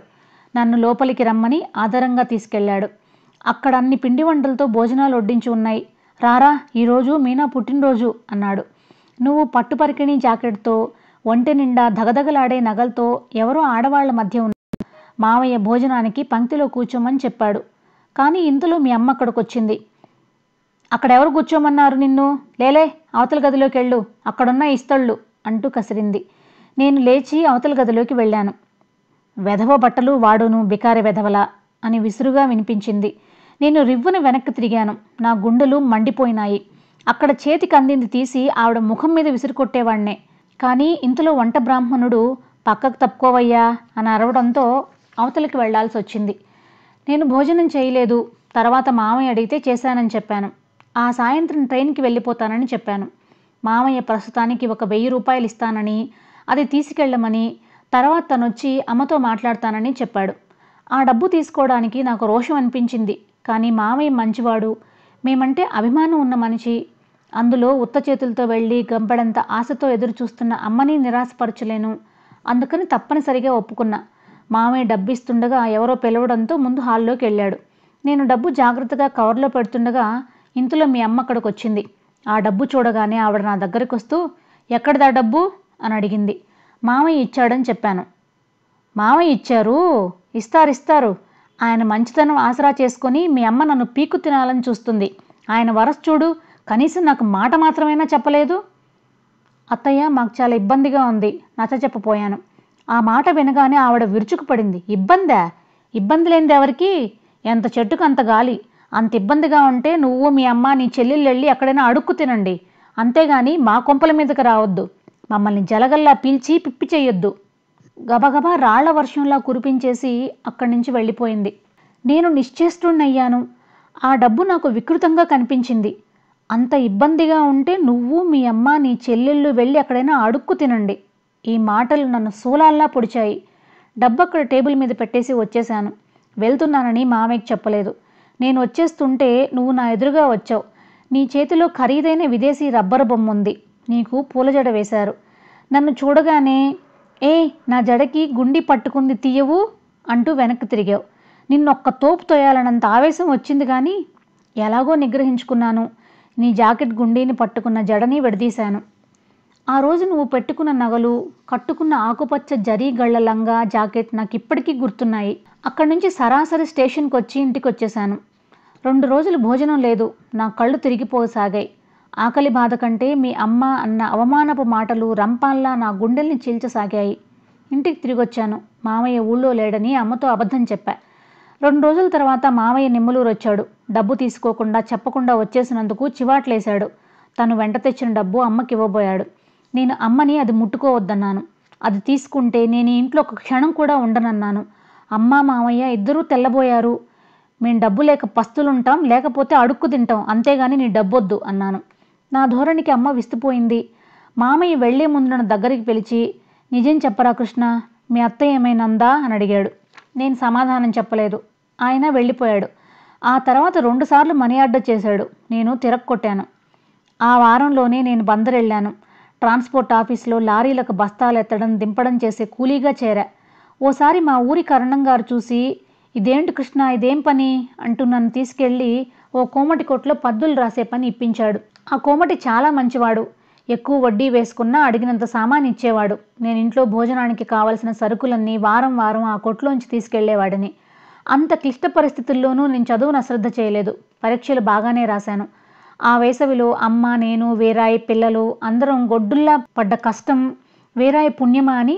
నన్ను లోపలికి రమ్మని ఆధారంగా తీసుకెళ్లాడు అక్కడ అన్ని పిండి వంటలతో భోజనాలు వడ్డించి ఉన్నాయి రారా ఈరోజు మీనా పుట్టినరోజు అన్నాడు నువ్వు పట్టుపరికిణీ జాకెట్తో ఒంటి నిండా దగదగలాడే నగలతో ఎవరో ఆడవాళ్ల మధ్య ఉన్న మావయ్య భోజనానికి పంక్తిలో కూర్చోమని చెప్పాడు కానీ ఇంతలో మీ అమ్మ అక్కడికొచ్చింది అక్కడెవరు కూర్చోమన్నారు నిన్ను లేలే అవతల గదిలోకి వెళ్ళు అక్కడున్న ఇస్తళ్ళు అంటూ కసిరింది నేను లేచి అవతల గదిలోకి వెళ్ళాను వెధవ బట్టలు వాడును బికారి వెధవలా అని విసురుగా వినిపించింది నేను రివ్వును వెనక్కి తిరిగాను నా గుండెలు మండిపోయినాయి అక్కడ చేతికి అందింది తీసి ఆవిడ ముఖం మీద విసిరికొట్టేవాణ్ణే కానీ ఇంతలో వంట బ్రాహ్మణుడు పక్కకు తప్పుకోవయ్యా అని అరవడంతో అవతలికి వెళ్లాల్సి వచ్చింది నేను భోజనం చేయలేదు తర్వాత మామయ్య అడిగితే చేశానని చెప్పాను ఆ సాయంత్రం ట్రైన్కి వెళ్ళిపోతానని చెప్పాను మామయ్య ప్రస్తుతానికి ఒక వెయ్యి రూపాయలు ఇస్తానని అది తీసుకెళ్లమని తర్వాత తనొచ్చి అమ్మతో మాట్లాడతానని చెప్పాడు ఆ డబ్బు తీసుకోవడానికి నాకు రోషం అనిపించింది కానీ మామయ్య మంచివాడు మేమంటే అభిమానం ఉన్న మనిషి అందులో ఉత్త చేతులతో వెళ్ళి గంపెడంత ఆశతో ఎదురు చూస్తున్న అమ్మని నిరాశపరచలేను అందుకని తప్పనిసరిగా ఒప్పుకున్నా మామయ్య డబ్బిస్తుండగా ఎవరో పిలవడంతో ముందు హాల్లోకి వెళ్ళాడు నేను డబ్బు జాగ్రత్తగా కవర్లో పెడుతుండగా ఇంతలో మీ అమ్మ అక్కడికి వచ్చింది ఆ డబ్బు చూడగానే ఆవిడ నా దగ్గరికి వస్తూ ఎక్కడిదా డబ్బు అని అడిగింది మామయ్య ఇచ్చాడని చెప్పాను మామయ్య ఇచ్చారు ఇస్తారు ఇస్తారు ఆయన మంచితనం ఆసరా చేసుకొని మీ అమ్మ నన్ను పీకు తినాలని చూస్తుంది ఆయన వరస్ చూడు కనీసం నాకు మాట మాత్రమైనా చెప్పలేదు అత్తయ్య మాకు చాలా ఇబ్బందిగా ఉంది నచ్చ చెప్పపోయాను ఆ మాట వినగానే ఆవిడ విరుచుకుపడింది ఇబ్బందా ఇబ్బంది లేనిది ఎవరికి ఎంత చెట్టుకు అంత గాలి అంత ఇబ్బందిగా ఉంటే నువ్వు మీ అమ్మ నీ చెల్లెళ్ళు వెళ్ళి ఎక్కడైనా అడుక్కు తినండి అంతేగాని మా కొంపల మీదకి రావద్దు మమ్మల్ని జలగల్లా పీల్చి పిప్పి చేయొద్దు గబగబా రాళ్ల వర్షంలా కురిపించేసి అక్కడి నుంచి వెళ్ళిపోయింది నేను నిశ్చేష్టుణ్ణయ్యాను ఆ డబ్బు నాకు వికృతంగా కనిపించింది అంత ఇబ్బందిగా ఉంటే నువ్వు మీ అమ్మ నీ చెల్లెళ్ళు వెళ్ళి ఎక్కడైనా అడుక్కు తినండి ఈ మాటలు నన్ను సూలాల్లా పొడిచాయి డబ్బక్కడ టేబుల్ మీద పెట్టేసి వచ్చేశాను వెళ్తున్నానని మామయ్యకి చెప్పలేదు నేను వచ్చేస్తుంటే నువ్వు నా ఎదురుగా వచ్చావు నీ చేతిలో ఖరీదైన విదేశీ రబ్బర్ బొమ్మ ఉంది నీకు పూల జడ వేశారు నన్ను చూడగానే ఏ నా జడకి గుండి పట్టుకుంది తీయవు అంటూ వెనక్కి తిరిగావు నిన్నొక్క తోపు తోయాలనంత ఆవేశం వచ్చింది కానీ ఎలాగో నిగ్రహించుకున్నాను నీ జాకెట్ గుండీని పట్టుకున్న జడని విడదీశాను ఆ రోజు నువ్వు పెట్టుకున్న నగలు కట్టుకున్న ఆకుపచ్చ జరీ గళ్ల లంగా జాకెట్ నాకు ఇప్పటికీ గుర్తున్నాయి అక్కడి నుంచి సరాసరి స్టేషన్కి వచ్చి ఇంటికి వచ్చేశాను రెండు రోజులు భోజనం లేదు నా కళ్ళు తిరిగిపోసాగాయి ఆకలి బాధ కంటే మీ అమ్మ అన్న అవమానపు మాటలు రంపాల్లా నా గుండెల్ని చీల్చసాగాయి ఇంటికి తిరిగొచ్చాను మామయ్య ఊళ్ళో లేడని అమ్మతో అబద్ధం చెప్పా రెండు రోజుల తర్వాత మామయ్య నిమ్మలూరు వచ్చాడు డబ్బు తీసుకోకుండా చెప్పకుండా వచ్చేసినందుకు చివాట్లేశాడు తను వెంట తెచ్చిన డబ్బు అమ్మకి ఇవ్వబోయాడు నేను అమ్మని అది ముట్టుకోవద్దన్నాను అది తీసుకుంటే నేను ఇంట్లో ఒక క్షణం కూడా ఉండనన్నాను అమ్మ మామయ్య ఇద్దరూ తెల్లబోయారు మేము డబ్బు లేక పస్తులుంటాం లేకపోతే అడుక్కు తింటాం అంతేగాని నీ డబ్బొద్దు అన్నాను నా ధోరణికి అమ్మ విస్తుపోయింది మామయ్య వెళ్లే ముందు నన్ను దగ్గరికి పిలిచి నిజం చెప్పరా కృష్ణ మీ అత్త ఏమైనందా అని అడిగాడు నేను సమాధానం చెప్పలేదు ఆయన వెళ్ళిపోయాడు ఆ తర్వాత రెండుసార్లు మనీ ఆర్డర్ చేశాడు నేను తిరగొట్టాను ఆ వారంలోనే నేను బందర్ వెళ్ళాను ట్రాన్స్పోర్ట్ ఆఫీస్లో లారీలకు బస్తాలు ఎత్తడం దింపడం చేసే కూలీగా చేరా ఓసారి మా ఊరి కరణం గారు చూసి ఇదేంటి కృష్ణ ఇదేం పని అంటూ నన్ను తీసుకెళ్ళి ఓ కోమటి కొట్లో పద్దులు రాసే పని ఇప్పించాడు ఆ కోమటి చాలా మంచివాడు ఎక్కువ వడ్డీ వేసుకున్నా అడిగినంత సామాన్ ఇచ్చేవాడు నేను ఇంట్లో భోజనానికి కావలసిన సరుకులన్నీ వారం వారం ఆ కొట్లోంచి తీసుకెళ్లేవాడిని అంత క్లిష్ట పరిస్థితుల్లోనూ నేను చదువును అశ్రద్ధ చేయలేదు పరీక్షలు బాగానే రాశాను ఆ వేసవిలో అమ్మ నేను వేరాయి పిల్లలు అందరం గొడ్డుల్లా పడ్డ కష్టం వేరాయి పుణ్యమా అని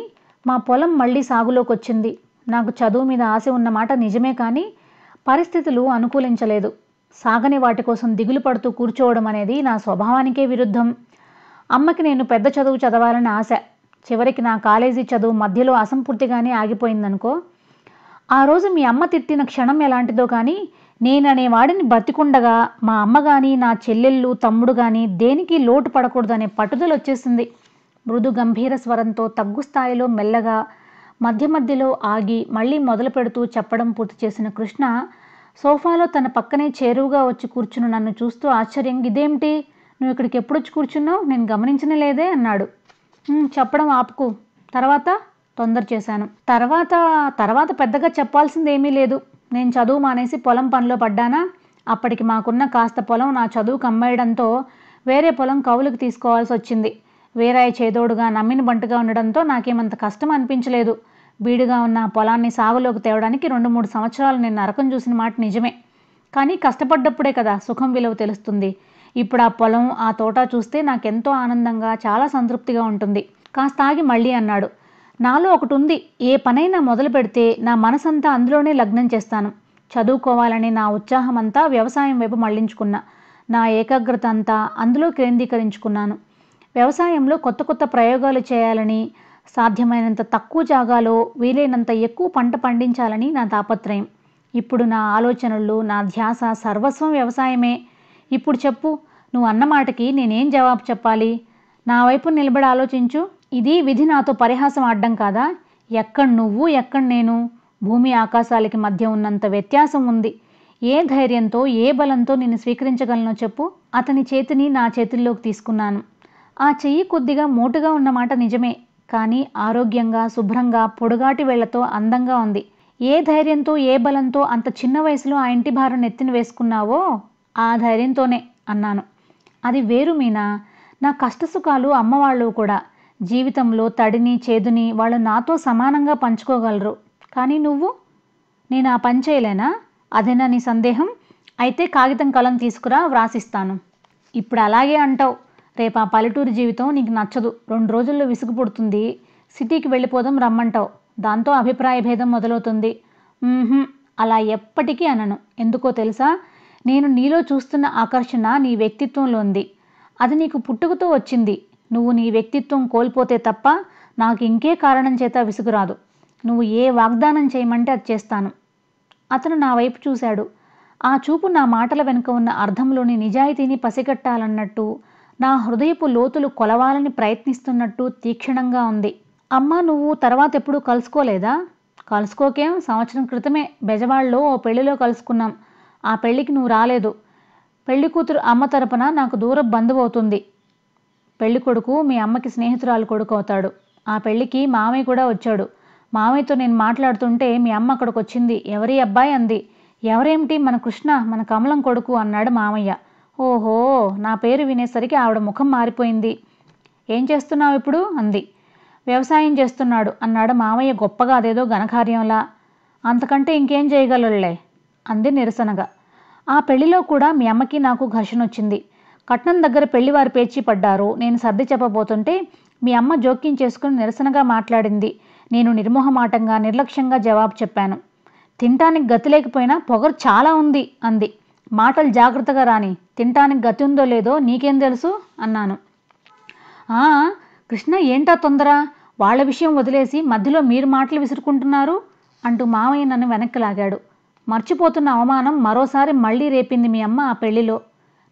మా పొలం మళ్ళీ సాగులోకి వచ్చింది నాకు చదువు మీద ఆశ ఉన్నమాట నిజమే కానీ పరిస్థితులు అనుకూలించలేదు సాగని వాటి కోసం దిగులు పడుతూ కూర్చోవడం అనేది నా స్వభావానికే విరుద్ధం అమ్మకి నేను పెద్ద చదువు చదవాలని ఆశ చివరికి నా కాలేజీ చదువు మధ్యలో అసంపూర్తిగానే ఆగిపోయిందనుకో ఆ రోజు మీ అమ్మ తిట్టిన క్షణం ఎలాంటిదో కానీ నేననే వాడిని బతికుండగా మా అమ్మ కానీ నా చెల్లెళ్ళు తమ్ముడు కానీ దేనికి లోటు పడకూడదనే పట్టుదల వచ్చేసింది మృదు గంభీర స్వరంతో తగ్గు స్థాయిలో మెల్లగా మధ్య మధ్యలో ఆగి మళ్ళీ మొదలు పెడుతూ చెప్పడం పూర్తి చేసిన కృష్ణ సోఫాలో తన పక్కనే చేరువుగా వచ్చి కూర్చుని నన్ను చూస్తూ ఆశ్చర్యం ఇదేమిటి నువ్వు ఇక్కడికి ఎప్పుడు వచ్చి కూర్చున్నావు నేను గమనించనే లేదే అన్నాడు చెప్పడం ఆపుకు తర్వాత తొందర చేశాను తర్వాత తర్వాత పెద్దగా చెప్పాల్సింది ఏమీ లేదు నేను చదువు మానేసి పొలం పనిలో పడ్డానా అప్పటికి మాకున్న కాస్త పొలం నా చదువు కమ్మేయడంతో వేరే పొలం కవులకు తీసుకోవాల్సి వచ్చింది వేరాయ చేదోడుగా నమ్మిన బంటుగా ఉండడంతో నాకేమంత కష్టం అనిపించలేదు బీడుగా ఉన్న పొలాన్ని సాగులోకి తేవడానికి రెండు మూడు సంవత్సరాలు నేను నరకం చూసిన మాట నిజమే కానీ కష్టపడ్డప్పుడే కదా సుఖం విలువ తెలుస్తుంది ఇప్పుడు ఆ పొలం ఆ తోట చూస్తే నాకెంతో ఆనందంగా చాలా సంతృప్తిగా ఉంటుంది కాస్త ఆగి మళ్ళీ అన్నాడు నాలో ఒకటి ఉంది ఏ పనైనా మొదలు పెడితే నా మనసంతా అందులోనే లగ్నం చేస్తాను చదువుకోవాలని నా ఉత్సాహం అంతా వ్యవసాయం వైపు మళ్లించుకున్నా నా ఏకాగ్రత అంతా అందులో కేంద్రీకరించుకున్నాను వ్యవసాయంలో కొత్త కొత్త ప్రయోగాలు చేయాలని సాధ్యమైనంత తక్కువ జాగాలో వీలైనంత ఎక్కువ పంట పండించాలని నా తాపత్రయం ఇప్పుడు నా ఆలోచనలు నా ధ్యాస సర్వస్వం వ్యవసాయమే ఇప్పుడు చెప్పు నువ్వు అన్నమాటకి నేనేం జవాబు చెప్పాలి నా వైపు నిలబడి ఆలోచించు ఇది విధి నాతో పరిహాసం ఆడడం కాదా ఎక్కడ నువ్వు ఎక్కడ నేను భూమి ఆకాశాలకి మధ్య ఉన్నంత వ్యత్యాసం ఉంది ఏ ధైర్యంతో ఏ బలంతో నేను స్వీకరించగలనో చెప్పు అతని చేతిని నా చేతుల్లోకి తీసుకున్నాను ఆ చెయ్యి కొద్దిగా మోటుగా ఉన్నమాట నిజమే కానీ ఆరోగ్యంగా శుభ్రంగా పొడుగాటి వేళ్లతో అందంగా ఉంది ఏ ధైర్యంతో ఏ బలంతో అంత చిన్న వయసులో ఆ ఇంటి భారం నెత్తిన వేసుకున్నావో ఆ ధైర్యంతోనే అన్నాను అది వేరు మీనా నా కష్టసుఖాలు అమ్మవాళ్ళు కూడా జీవితంలో తడిని చేదుని వాళ్ళు నాతో సమానంగా పంచుకోగలరు కానీ నువ్వు నేను ఆ పని చేయలేనా అదేనా నీ సందేహం అయితే కాగితం కలం తీసుకురా వ్రాసిస్తాను ఇప్పుడు అలాగే అంటావు రేపు ఆ పల్లెటూరు జీవితం నీకు నచ్చదు రెండు రోజుల్లో విసుగు పుడుతుంది సిటీకి వెళ్ళిపోదాం రమ్మంటావు దాంతో అభిప్రాయ భేదం మొదలవుతుంది అలా ఎప్పటికీ అనను ఎందుకో తెలుసా నేను నీలో చూస్తున్న ఆకర్షణ నీ వ్యక్తిత్వంలో ఉంది అది నీకు పుట్టుకతో వచ్చింది నువ్వు నీ వ్యక్తిత్వం కోల్పోతే తప్ప నాకు ఇంకే కారణం చేత విసుగురాదు నువ్వు ఏ వాగ్దానం చేయమంటే అది చేస్తాను అతను నా వైపు చూశాడు ఆ చూపు నా మాటల వెనుక ఉన్న అర్థంలోని నిజాయితీని పసిగట్టాలన్నట్టు నా హృదయపు లోతులు కొలవాలని ప్రయత్నిస్తున్నట్టు తీక్షణంగా ఉంది అమ్మ నువ్వు తర్వాత ఎప్పుడూ కలుసుకోలేదా కలుసుకోకేం సంవత్సరం క్రితమే బెజవాళ్ళలో ఓ పెళ్లిలో కలుసుకున్నాం ఆ పెళ్లికి నువ్వు రాలేదు పెళ్లి కూతురు అమ్మ తరపున నాకు దూరం బంధువు అవుతుంది పెళ్లి కొడుకు మీ అమ్మకి స్నేహితురాలు కొడుకు అవుతాడు ఆ పెళ్లికి మామయ్య కూడా వచ్చాడు మామయ్యతో నేను మాట్లాడుతుంటే మీ అమ్మ అక్కడికి వచ్చింది ఎవరి అబ్బాయి అంది ఎవరేమిటి మన కృష్ణ మన కమలం కొడుకు అన్నాడు మామయ్య ఓహో నా పేరు వినేసరికి ఆవిడ ముఖం మారిపోయింది ఏం చేస్తున్నావు ఇప్పుడు అంది వ్యవసాయం చేస్తున్నాడు అన్నాడు మామయ్య గొప్పగా అదేదో ఘనకార్యంలా అంతకంటే ఇంకేం చేయగలలే అంది నిరసనగా ఆ పెళ్లిలో కూడా మీ అమ్మకి నాకు ఘర్షణ వచ్చింది కట్నం దగ్గర పెళ్లివారు పేచి పడ్డారు నేను సర్ది చెప్పబోతుంటే మీ అమ్మ జోక్యం చేసుకుని నిరసనగా మాట్లాడింది నేను నిర్మోహమాటంగా నిర్లక్ష్యంగా జవాబు చెప్పాను తింటానికి గతి లేకపోయినా పొగరు చాలా ఉంది అంది మాటలు జాగ్రత్తగా రాని తింటానికి గతి ఉందో లేదో నీకేం తెలుసు అన్నాను ఆ కృష్ణ ఏంటా తొందర వాళ్ళ విషయం వదిలేసి మధ్యలో మీరు మాటలు విసురుకుంటున్నారు అంటూ మామయ్య నన్ను వెనక్కి లాగాడు మర్చిపోతున్న అవమానం మరోసారి మళ్ళీ రేపింది మీ అమ్మ ఆ పెళ్లిలో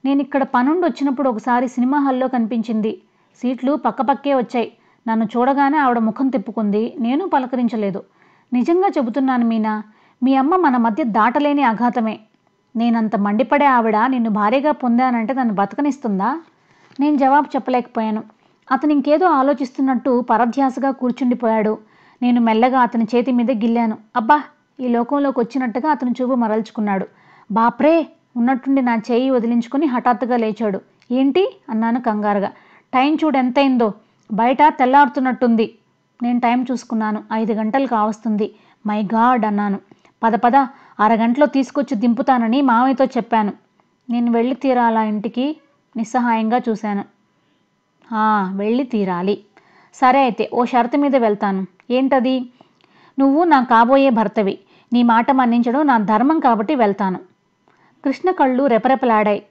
నేను ఇక్కడ పనుండి వచ్చినప్పుడు ఒకసారి సినిమా హాల్లో కనిపించింది సీట్లు పక్కపక్కే వచ్చాయి నన్ను చూడగానే ఆవిడ ముఖం తిప్పుకుంది నేను పలకరించలేదు నిజంగా చెబుతున్నాను మీనా మీ అమ్మ మన మధ్య దాటలేని ఆఘాతమే నేనంత మండిపడే ఆవిడ నిన్ను భారీగా పొందానంటే నన్ను బతకనిస్తుందా నేను జవాబు చెప్పలేకపోయాను అతను ఇంకేదో ఆలోచిస్తున్నట్టు పరధ్యాసగా కూర్చుండిపోయాడు నేను మెల్లగా అతని చేతి మీద గిల్లాను అబ్బా ఈ లోకంలోకి వచ్చినట్టుగా అతను చూపు మరల్చుకున్నాడు బాప్రే ఉన్నట్టుండి నా చేయి వదిలించుకుని హఠాత్తుగా లేచాడు ఏంటి అన్నాను కంగారుగా టైం చూడు ఎంతైందో బయట తెల్లారుతున్నట్టుంది నేను టైం చూసుకున్నాను ఐదు గంటలు కావస్తుంది మై గాడ్ అన్నాను పద పద అరగంటలో తీసుకొచ్చి దింపుతానని మామయ్యతో చెప్పాను నేను వెళ్ళి తీరాలా ఇంటికి నిస్సహాయంగా చూశాను వెళ్ళి తీరాలి సరే అయితే ఓ షరతు మీద వెళ్తాను ఏంటది నువ్వు నా కాబోయే భర్తవి నీ మాట మన్నించడం నా ధర్మం కాబట్టి వెళ్తాను కృష్ణ కళ్ళు రెపరెపలాడాయి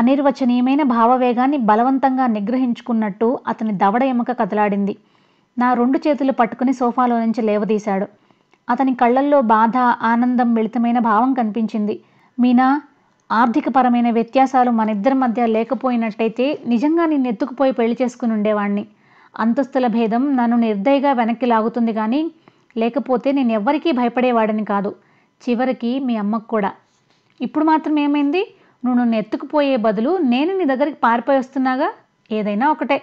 అనిర్వచనీయమైన భావవేగాన్ని బలవంతంగా నిగ్రహించుకున్నట్టు అతని దవడ ఎముక కదలాడింది నా రెండు చేతులు పట్టుకుని సోఫాలో నుంచి లేవదీశాడు అతని కళ్ళల్లో బాధ ఆనందం మిళితమైన భావం కనిపించింది మీనా ఆర్థికపరమైన వ్యత్యాసాలు మనిద్దరి మధ్య లేకపోయినట్టయితే నిజంగా నేను ఎత్తుకుపోయి పెళ్లి చేసుకుని ఉండేవాణ్ణి అంతస్తుల భేదం నన్ను నిర్దయగా వెనక్కి లాగుతుంది కానీ లేకపోతే నేను ఎవ్వరికీ భయపడేవాడిని కాదు చివరికి మీ అమ్మకు కూడా ఇప్పుడు మాత్రం ఏమైంది నువ్వు నన్ను ఎత్తుకుపోయే బదులు నేను నీ దగ్గరికి పారిపోయి వస్తున్నాగా ఏదైనా ఒకటే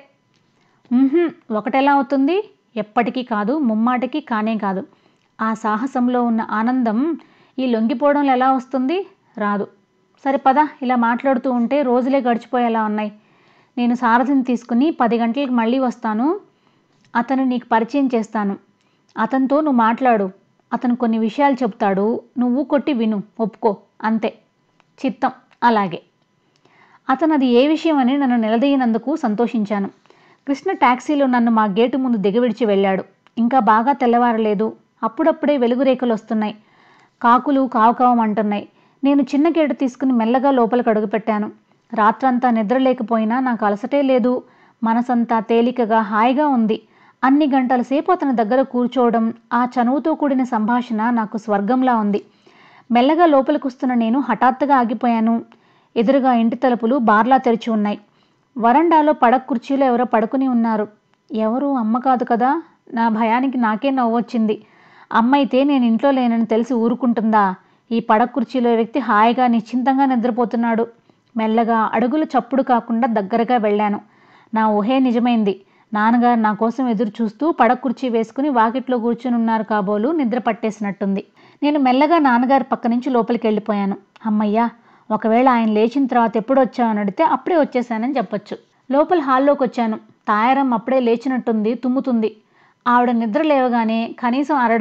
ఒకటెలా అవుతుంది ఎప్పటికీ కాదు ముమ్మాటికి కానే కాదు ఆ సాహసంలో ఉన్న ఆనందం ఈ లొంగిపోవడంలో ఎలా వస్తుంది రాదు సరే పద ఇలా మాట్లాడుతూ ఉంటే రోజులే గడిచిపోయేలా ఉన్నాయి నేను సారథిని తీసుకుని పది గంటలకు మళ్ళీ వస్తాను అతను నీకు పరిచయం చేస్తాను అతనితో నువ్వు మాట్లాడు అతను కొన్ని విషయాలు చెప్తాడు నువ్వు కొట్టి విను ఒప్పుకో అంతే చిత్తం అలాగే అతను అది ఏ విషయం అని నన్ను నిలదీయనందుకు సంతోషించాను కృష్ణ ట్యాక్సీలో నన్ను మా గేటు ముందు దిగవిడిచి వెళ్ళాడు ఇంకా బాగా తెల్లవారలేదు అప్పుడప్పుడే వెలుగు రేఖలు వస్తున్నాయి కాకులు అంటున్నాయి నేను చిన్న గేటు తీసుకుని మెల్లగా లోపలికి అడుగుపెట్టాను రాత్రంతా నిద్ర లేకపోయినా నాకు అలసటే లేదు మనసంతా తేలికగా హాయిగా ఉంది అన్ని గంటల సేపు అతని దగ్గర కూర్చోవడం ఆ చనువుతో కూడిన సంభాషణ నాకు స్వర్గంలా ఉంది మెల్లగా లోపలికొస్తున్న నేను హఠాత్తుగా ఆగిపోయాను ఎదురుగా ఇంటి తలుపులు బార్లా తెరిచి ఉన్నాయి వరండాలో పడక కుర్చీలో ఎవరో పడుకుని ఉన్నారు ఎవరు అమ్మ కాదు కదా నా భయానికి నాకే నవ్వొచ్చింది అమ్మ అయితే నేను ఇంట్లో లేనని తెలిసి ఊరుకుంటుందా ఈ పడక కుర్చీలో వ్యక్తి హాయిగా నిశ్చింతంగా నిద్రపోతున్నాడు మెల్లగా అడుగులు చప్పుడు కాకుండా దగ్గరగా వెళ్ళాను నా ఊహే నిజమైంది నాన్నగారు నా కోసం ఎదురు చూస్తూ పడకుర్చీ వేసుకుని వాకిట్లో ఉన్నారు కాబోలు నిద్ర పట్టేసినట్టుంది నేను మెల్లగా నాన్నగారి పక్క నుంచి లోపలికి వెళ్ళిపోయాను అమ్మయ్యా ఒకవేళ ఆయన లేచిన తర్వాత ఎప్పుడు వచ్చావని అడిగితే అప్పుడే వచ్చేసానని చెప్పొచ్చు లోపల హాల్లోకి వచ్చాను తాయారం అప్పుడే లేచినట్టుంది తుమ్ముతుంది ఆవిడ నిద్ర లేవగానే కనీసం అర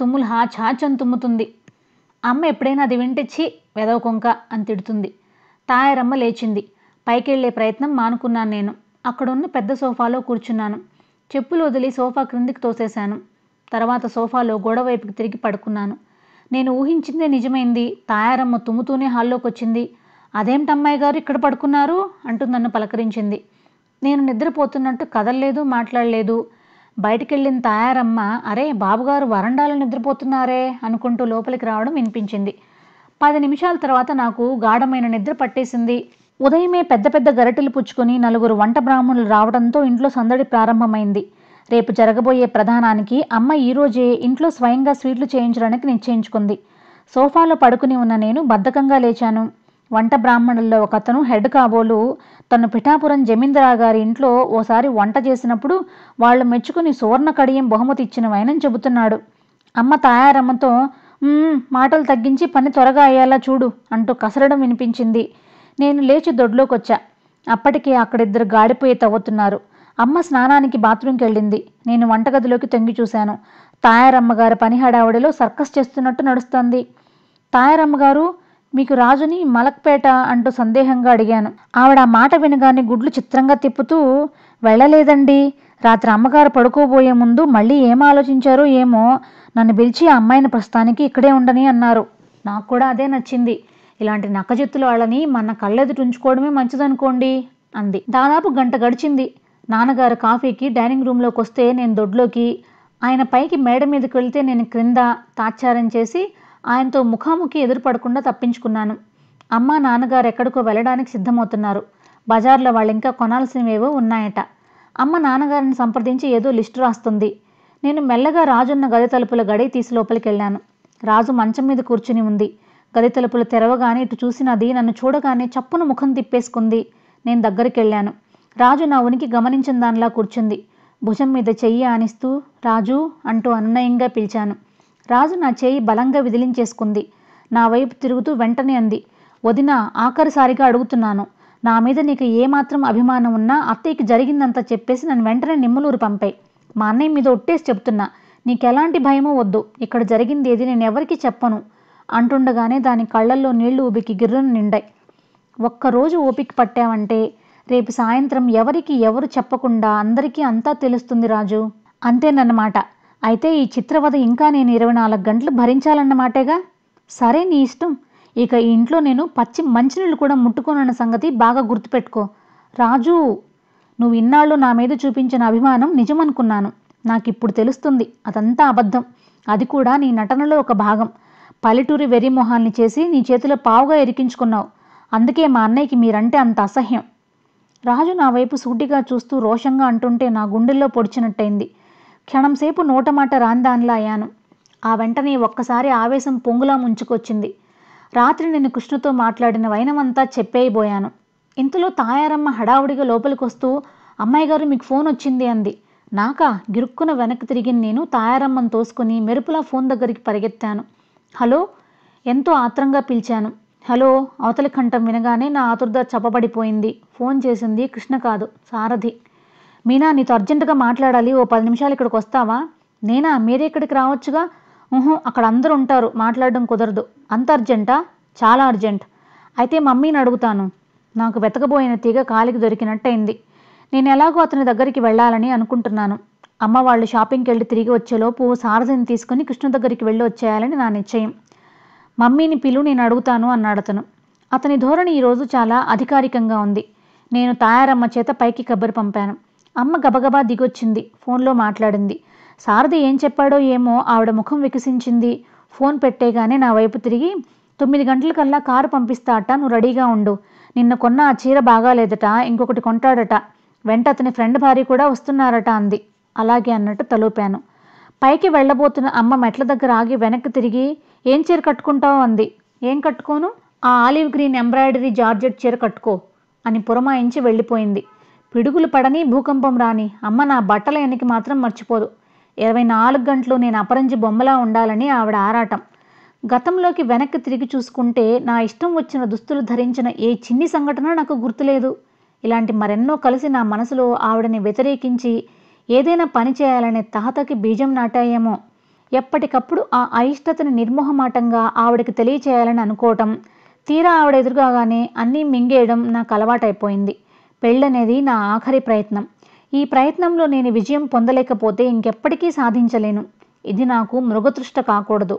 తుమ్ములు హాచ్ హాచ్ అని తుమ్ముతుంది అమ్మ ఎప్పుడైనా అది వింటే ఛీ వెదవ కొంక అని తిడుతుంది తాయారమ్మ లేచింది పైకెళ్లే ప్రయత్నం మానుకున్నాను నేను అక్కడున్న పెద్ద సోఫాలో కూర్చున్నాను చెప్పులు వదిలి సోఫా క్రిందికి తోసేశాను తర్వాత సోఫాలో గోడవైపుకి తిరిగి పడుకున్నాను నేను ఊహించిందే నిజమైంది తాయారమ్మ తుమ్ముతూనే హాల్లోకి వచ్చింది అదేమిటమ్మాయి గారు ఇక్కడ పడుకున్నారు అంటూ నన్ను పలకరించింది నేను నిద్రపోతున్నట్టు కదలలేదు మాట్లాడలేదు బయటికెళ్ళిన తాయారమ్మ అరే బాబుగారు వరండాలో నిద్రపోతున్నారే అనుకుంటూ లోపలికి రావడం వినిపించింది పది నిమిషాల తర్వాత నాకు గాఢమైన నిద్ర పట్టేసింది ఉదయమే పెద్ద పెద్ద గరిటెలు పుచ్చుకొని నలుగురు వంట బ్రాహ్మణులు రావడంతో ఇంట్లో సందడి ప్రారంభమైంది రేపు జరగబోయే ప్రధానానికి అమ్మ ఈరోజే ఇంట్లో స్వయంగా స్వీట్లు చేయించడానికి నిశ్చయించుకుంది సోఫాలో పడుకుని ఉన్న నేను బద్ధకంగా లేచాను వంట బ్రాహ్మణుల్లో ఒకతను హెడ్ కాబోలు తను పిఠాపురం జమీందరా గారి ఇంట్లో ఓసారి వంట చేసినప్పుడు వాళ్ళు మెచ్చుకుని సువర్ణ కడియం బహుమతి వైనని చెబుతున్నాడు అమ్మ తాయారమ్మతో మాటలు తగ్గించి పని త్వరగా అయ్యేలా చూడు అంటూ కసరడం వినిపించింది నేను లేచి దొడ్లోకి వచ్చా అప్పటికే అక్కడిద్దరు గాడిపోయి తవ్వుతున్నారు అమ్మ స్నానానికి బాత్రూంకి వెళ్ళింది నేను వంటగదిలోకి తొంగి చూశాను తాయారమ్మగారు పని హడావడిలో సర్కస్ చేస్తున్నట్టు నడుస్తోంది తాయారమ్మగారు మీకు రాజుని మలక్పేట అంటూ సందేహంగా అడిగాను ఆవిడ ఆ మాట వినగానే గుడ్లు చిత్రంగా తిప్పుతూ వెళ్ళలేదండి రాత్రి అమ్మగారు పడుకోబోయే ముందు మళ్ళీ ఏం ఆలోచించారో ఏమో నన్ను పిలిచి ఆ అమ్మాయిని ప్రస్తుతానికి ఇక్కడే ఉండని అన్నారు నాకు కూడా అదే నచ్చింది ఇలాంటి నక్కజెత్తుల వాళ్ళని మన కళ్ళెదుట ఉంచుకోవడమే మంచిదనుకోండి అంది దాదాపు గంట గడిచింది నాన్నగారు కాఫీకి డైనింగ్ రూమ్లోకి వస్తే నేను దొడ్లోకి ఆయన పైకి మేడ మీదకి వెళితే నేను క్రింద తాత్సారం చేసి ఆయనతో ముఖాముఖి ఎదురుపడకుండా తప్పించుకున్నాను అమ్మ నాన్నగారు ఎక్కడికో వెళ్ళడానికి సిద్ధమవుతున్నారు బజార్లో వాళ్ళు ఇంకా కొనాల్సినవేవో ఉన్నాయట అమ్మ నాన్నగారిని సంప్రదించి ఏదో లిస్టు రాస్తుంది నేను మెల్లగా రాజున్న గది తలుపుల గడి తీసి లోపలికి వెళ్ళాను రాజు మంచం మీద కూర్చుని ఉంది గది తలుపులు తెరవగానే ఇటు చూసినది నన్ను చూడగానే చప్పున ముఖం తిప్పేసుకుంది నేను దగ్గరికి వెళ్ళాను రాజు నా ఉనికి గమనించిన దానిలా కూర్చుంది భుజం మీద చెయ్యి ఆనిస్తూ రాజు అంటూ అనునయంగా పిలిచాను రాజు నా చేయి బలంగా విదిలించేసుకుంది నా వైపు తిరుగుతూ వెంటనే అంది వదిన ఆఖరిసారిగా అడుగుతున్నాను నా మీద నీకు ఏమాత్రం అభిమానం ఉన్నా అత్తయ్యకి జరిగిందంతా చెప్పేసి నన్ను వెంటనే నిమ్మలూరు పంపాయి మా అన్నయ్య మీద ఒట్టేసి చెప్తున్నా నీకెలాంటి భయమూ వద్దు ఇక్కడ జరిగింది ఏది నేను ఎవరికీ చెప్పను అంటుండగానే దాని కళ్ళల్లో నీళ్లు ఉబికి గిర్రను నిండాయి ఒక్కరోజు ఓపిక పట్టావంటే రేపు సాయంత్రం ఎవరికి ఎవరు చెప్పకుండా అందరికీ అంతా తెలుస్తుంది రాజు అంతేనన్నమాట అయితే ఈ చిత్రవధ ఇంకా నేను ఇరవై నాలుగు గంటలు భరించాలన్నమాటేగా సరే నీ ఇష్టం ఇక ఈ ఇంట్లో నేను పచ్చి మంచినీళ్ళు కూడా ముట్టుకోనన్న సంగతి బాగా గుర్తుపెట్టుకో రాజు నువ్వు ఇన్నాళ్ళు నా మీద చూపించిన అభిమానం నిజమనుకున్నాను నాకు ఇప్పుడు తెలుస్తుంది అదంతా అబద్ధం అది కూడా నీ నటనలో ఒక భాగం పల్లెటూరి వెర్రి మొహాన్ని చేసి నీ చేతిలో పావుగా ఎరికించుకున్నావు అందుకే మా అన్నయ్యకి మీరంటే అంత అసహ్యం రాజు నా వైపు సూటిగా చూస్తూ రోషంగా అంటుంటే నా గుండెల్లో పొడిచినట్టయింది క్షణంసేపు నోటమాట రాందానిలా అయ్యాను ఆ వెంటనే ఒక్కసారి ఆవేశం పొంగులా ముంచుకొచ్చింది రాత్రి నేను కృష్ణతో మాట్లాడిన వైనమంతా చెప్పేయబోయాను ఇంతలో తాయారమ్మ హడావుడిగా లోపలికొస్తూ అమ్మాయి గారు మీకు ఫోన్ వచ్చింది అంది నాకా గిరుక్కున వెనక్కి తిరిగి నేను తాయారమ్మను తోసుకుని మెరుపులా ఫోన్ దగ్గరికి పరిగెత్తాను హలో ఎంతో ఆత్రంగా పిలిచాను హలో అవతలి కంఠం వినగానే నా ఆతుర్ద చప్పబడిపోయింది ఫోన్ చేసింది కృష్ణ కాదు సారథి మీనా నీతో అర్జెంటుగా మాట్లాడాలి ఓ పది నిమిషాలు ఇక్కడికి వస్తావా నేనా మీరే ఇక్కడికి రావచ్చుగా ఊహో అక్కడ అందరూ ఉంటారు మాట్లాడడం కుదరదు అంత అర్జెంటా చాలా అర్జెంట్ అయితే మమ్మీని అడుగుతాను నాకు వెతకబోయిన తీగ కాలికి దొరికినట్టయింది నేను ఎలాగో అతని దగ్గరికి వెళ్ళాలని అనుకుంటున్నాను అమ్మ వాళ్ళు షాపింగ్కి వెళ్ళి తిరిగి వచ్చేలోపు సారథిని తీసుకుని కృష్ణ దగ్గరికి వెళ్ళి వచ్చేయాలని నా నిశ్చయం మమ్మీని పిలు నేను అడుగుతాను అన్నాడు అతను అతని ధోరణి ఈరోజు చాలా అధికారికంగా ఉంది నేను తాయారమ్మ చేత పైకి కబ్బరి పంపాను అమ్మ గబగబా దిగొచ్చింది ఫోన్లో మాట్లాడింది సారథి ఏం చెప్పాడో ఏమో ఆవిడ ముఖం వికసించింది ఫోన్ పెట్టేగానే నా వైపు తిరిగి తొమ్మిది గంటలకల్లా కారు పంపిస్తాట నువ్వు రెడీగా ఉండు నిన్న కొన్న ఆ చీర బాగాలేదట ఇంకొకటి కొంటాడట వెంట అతని ఫ్రెండ్ భార్య కూడా వస్తున్నారట అంది అలాగే అన్నట్టు తలూపాను పైకి వెళ్ళబోతున్న అమ్మ మెట్ల దగ్గర ఆగి వెనక్కి తిరిగి ఏం చీర కట్టుకుంటావు అంది ఏం కట్టుకోను ఆ ఆలివ్ గ్రీన్ ఎంబ్రాయిడరీ జార్జెట్ చీర కట్టుకో అని పురమాయించి వెళ్ళిపోయింది పిడుగులు పడని భూకంపం రాని అమ్మ నా బట్టల ఎనికి మాత్రం మర్చిపోదు ఇరవై నాలుగు గంటలు నేను అపరంజి బొమ్మలా ఉండాలని ఆవిడ ఆరాటం గతంలోకి వెనక్కి తిరిగి చూసుకుంటే నా ఇష్టం వచ్చిన దుస్తులు ధరించిన ఏ చిన్ని సంఘటన నాకు గుర్తులేదు ఇలాంటి మరెన్నో కలిసి నా మనసులో ఆవిడని వ్యతిరేకించి ఏదైనా పని చేయాలనే తాతకి బీజం నాటాయేమో ఎప్పటికప్పుడు ఆ అయిష్టతను నిర్మోహమాటంగా ఆవిడకి తెలియచేయాలని అనుకోవటం తీరా ఆవిడ ఎదురుగాగానే అన్నీ మింగేయడం నాకు అలవాటైపోయింది పెళ్ళనేది నా ఆఖరి ప్రయత్నం ఈ ప్రయత్నంలో నేను విజయం పొందలేకపోతే ఇంకెప్పటికీ సాధించలేను ఇది నాకు మృగతృష్ట కాకూడదు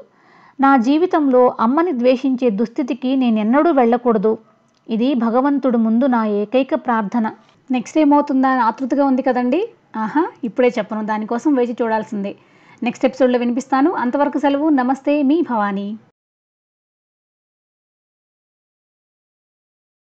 నా జీవితంలో అమ్మని ద్వేషించే దుస్థితికి నేనెన్నడూ వెళ్ళకూడదు ఇది భగవంతుడు ముందు నా ఏకైక ప్రార్థన నెక్స్ట్ ఏమవుతుందా ఆతృతగా ఉంది కదండి ఆహా ఇప్పుడే చెప్పను దానికోసం వేచి చూడాల్సిందే నెక్స్ట్ ఎపిసోడ్లో వినిపిస్తాను అంతవరకు సెలవు నమస్తే మీ భవానీ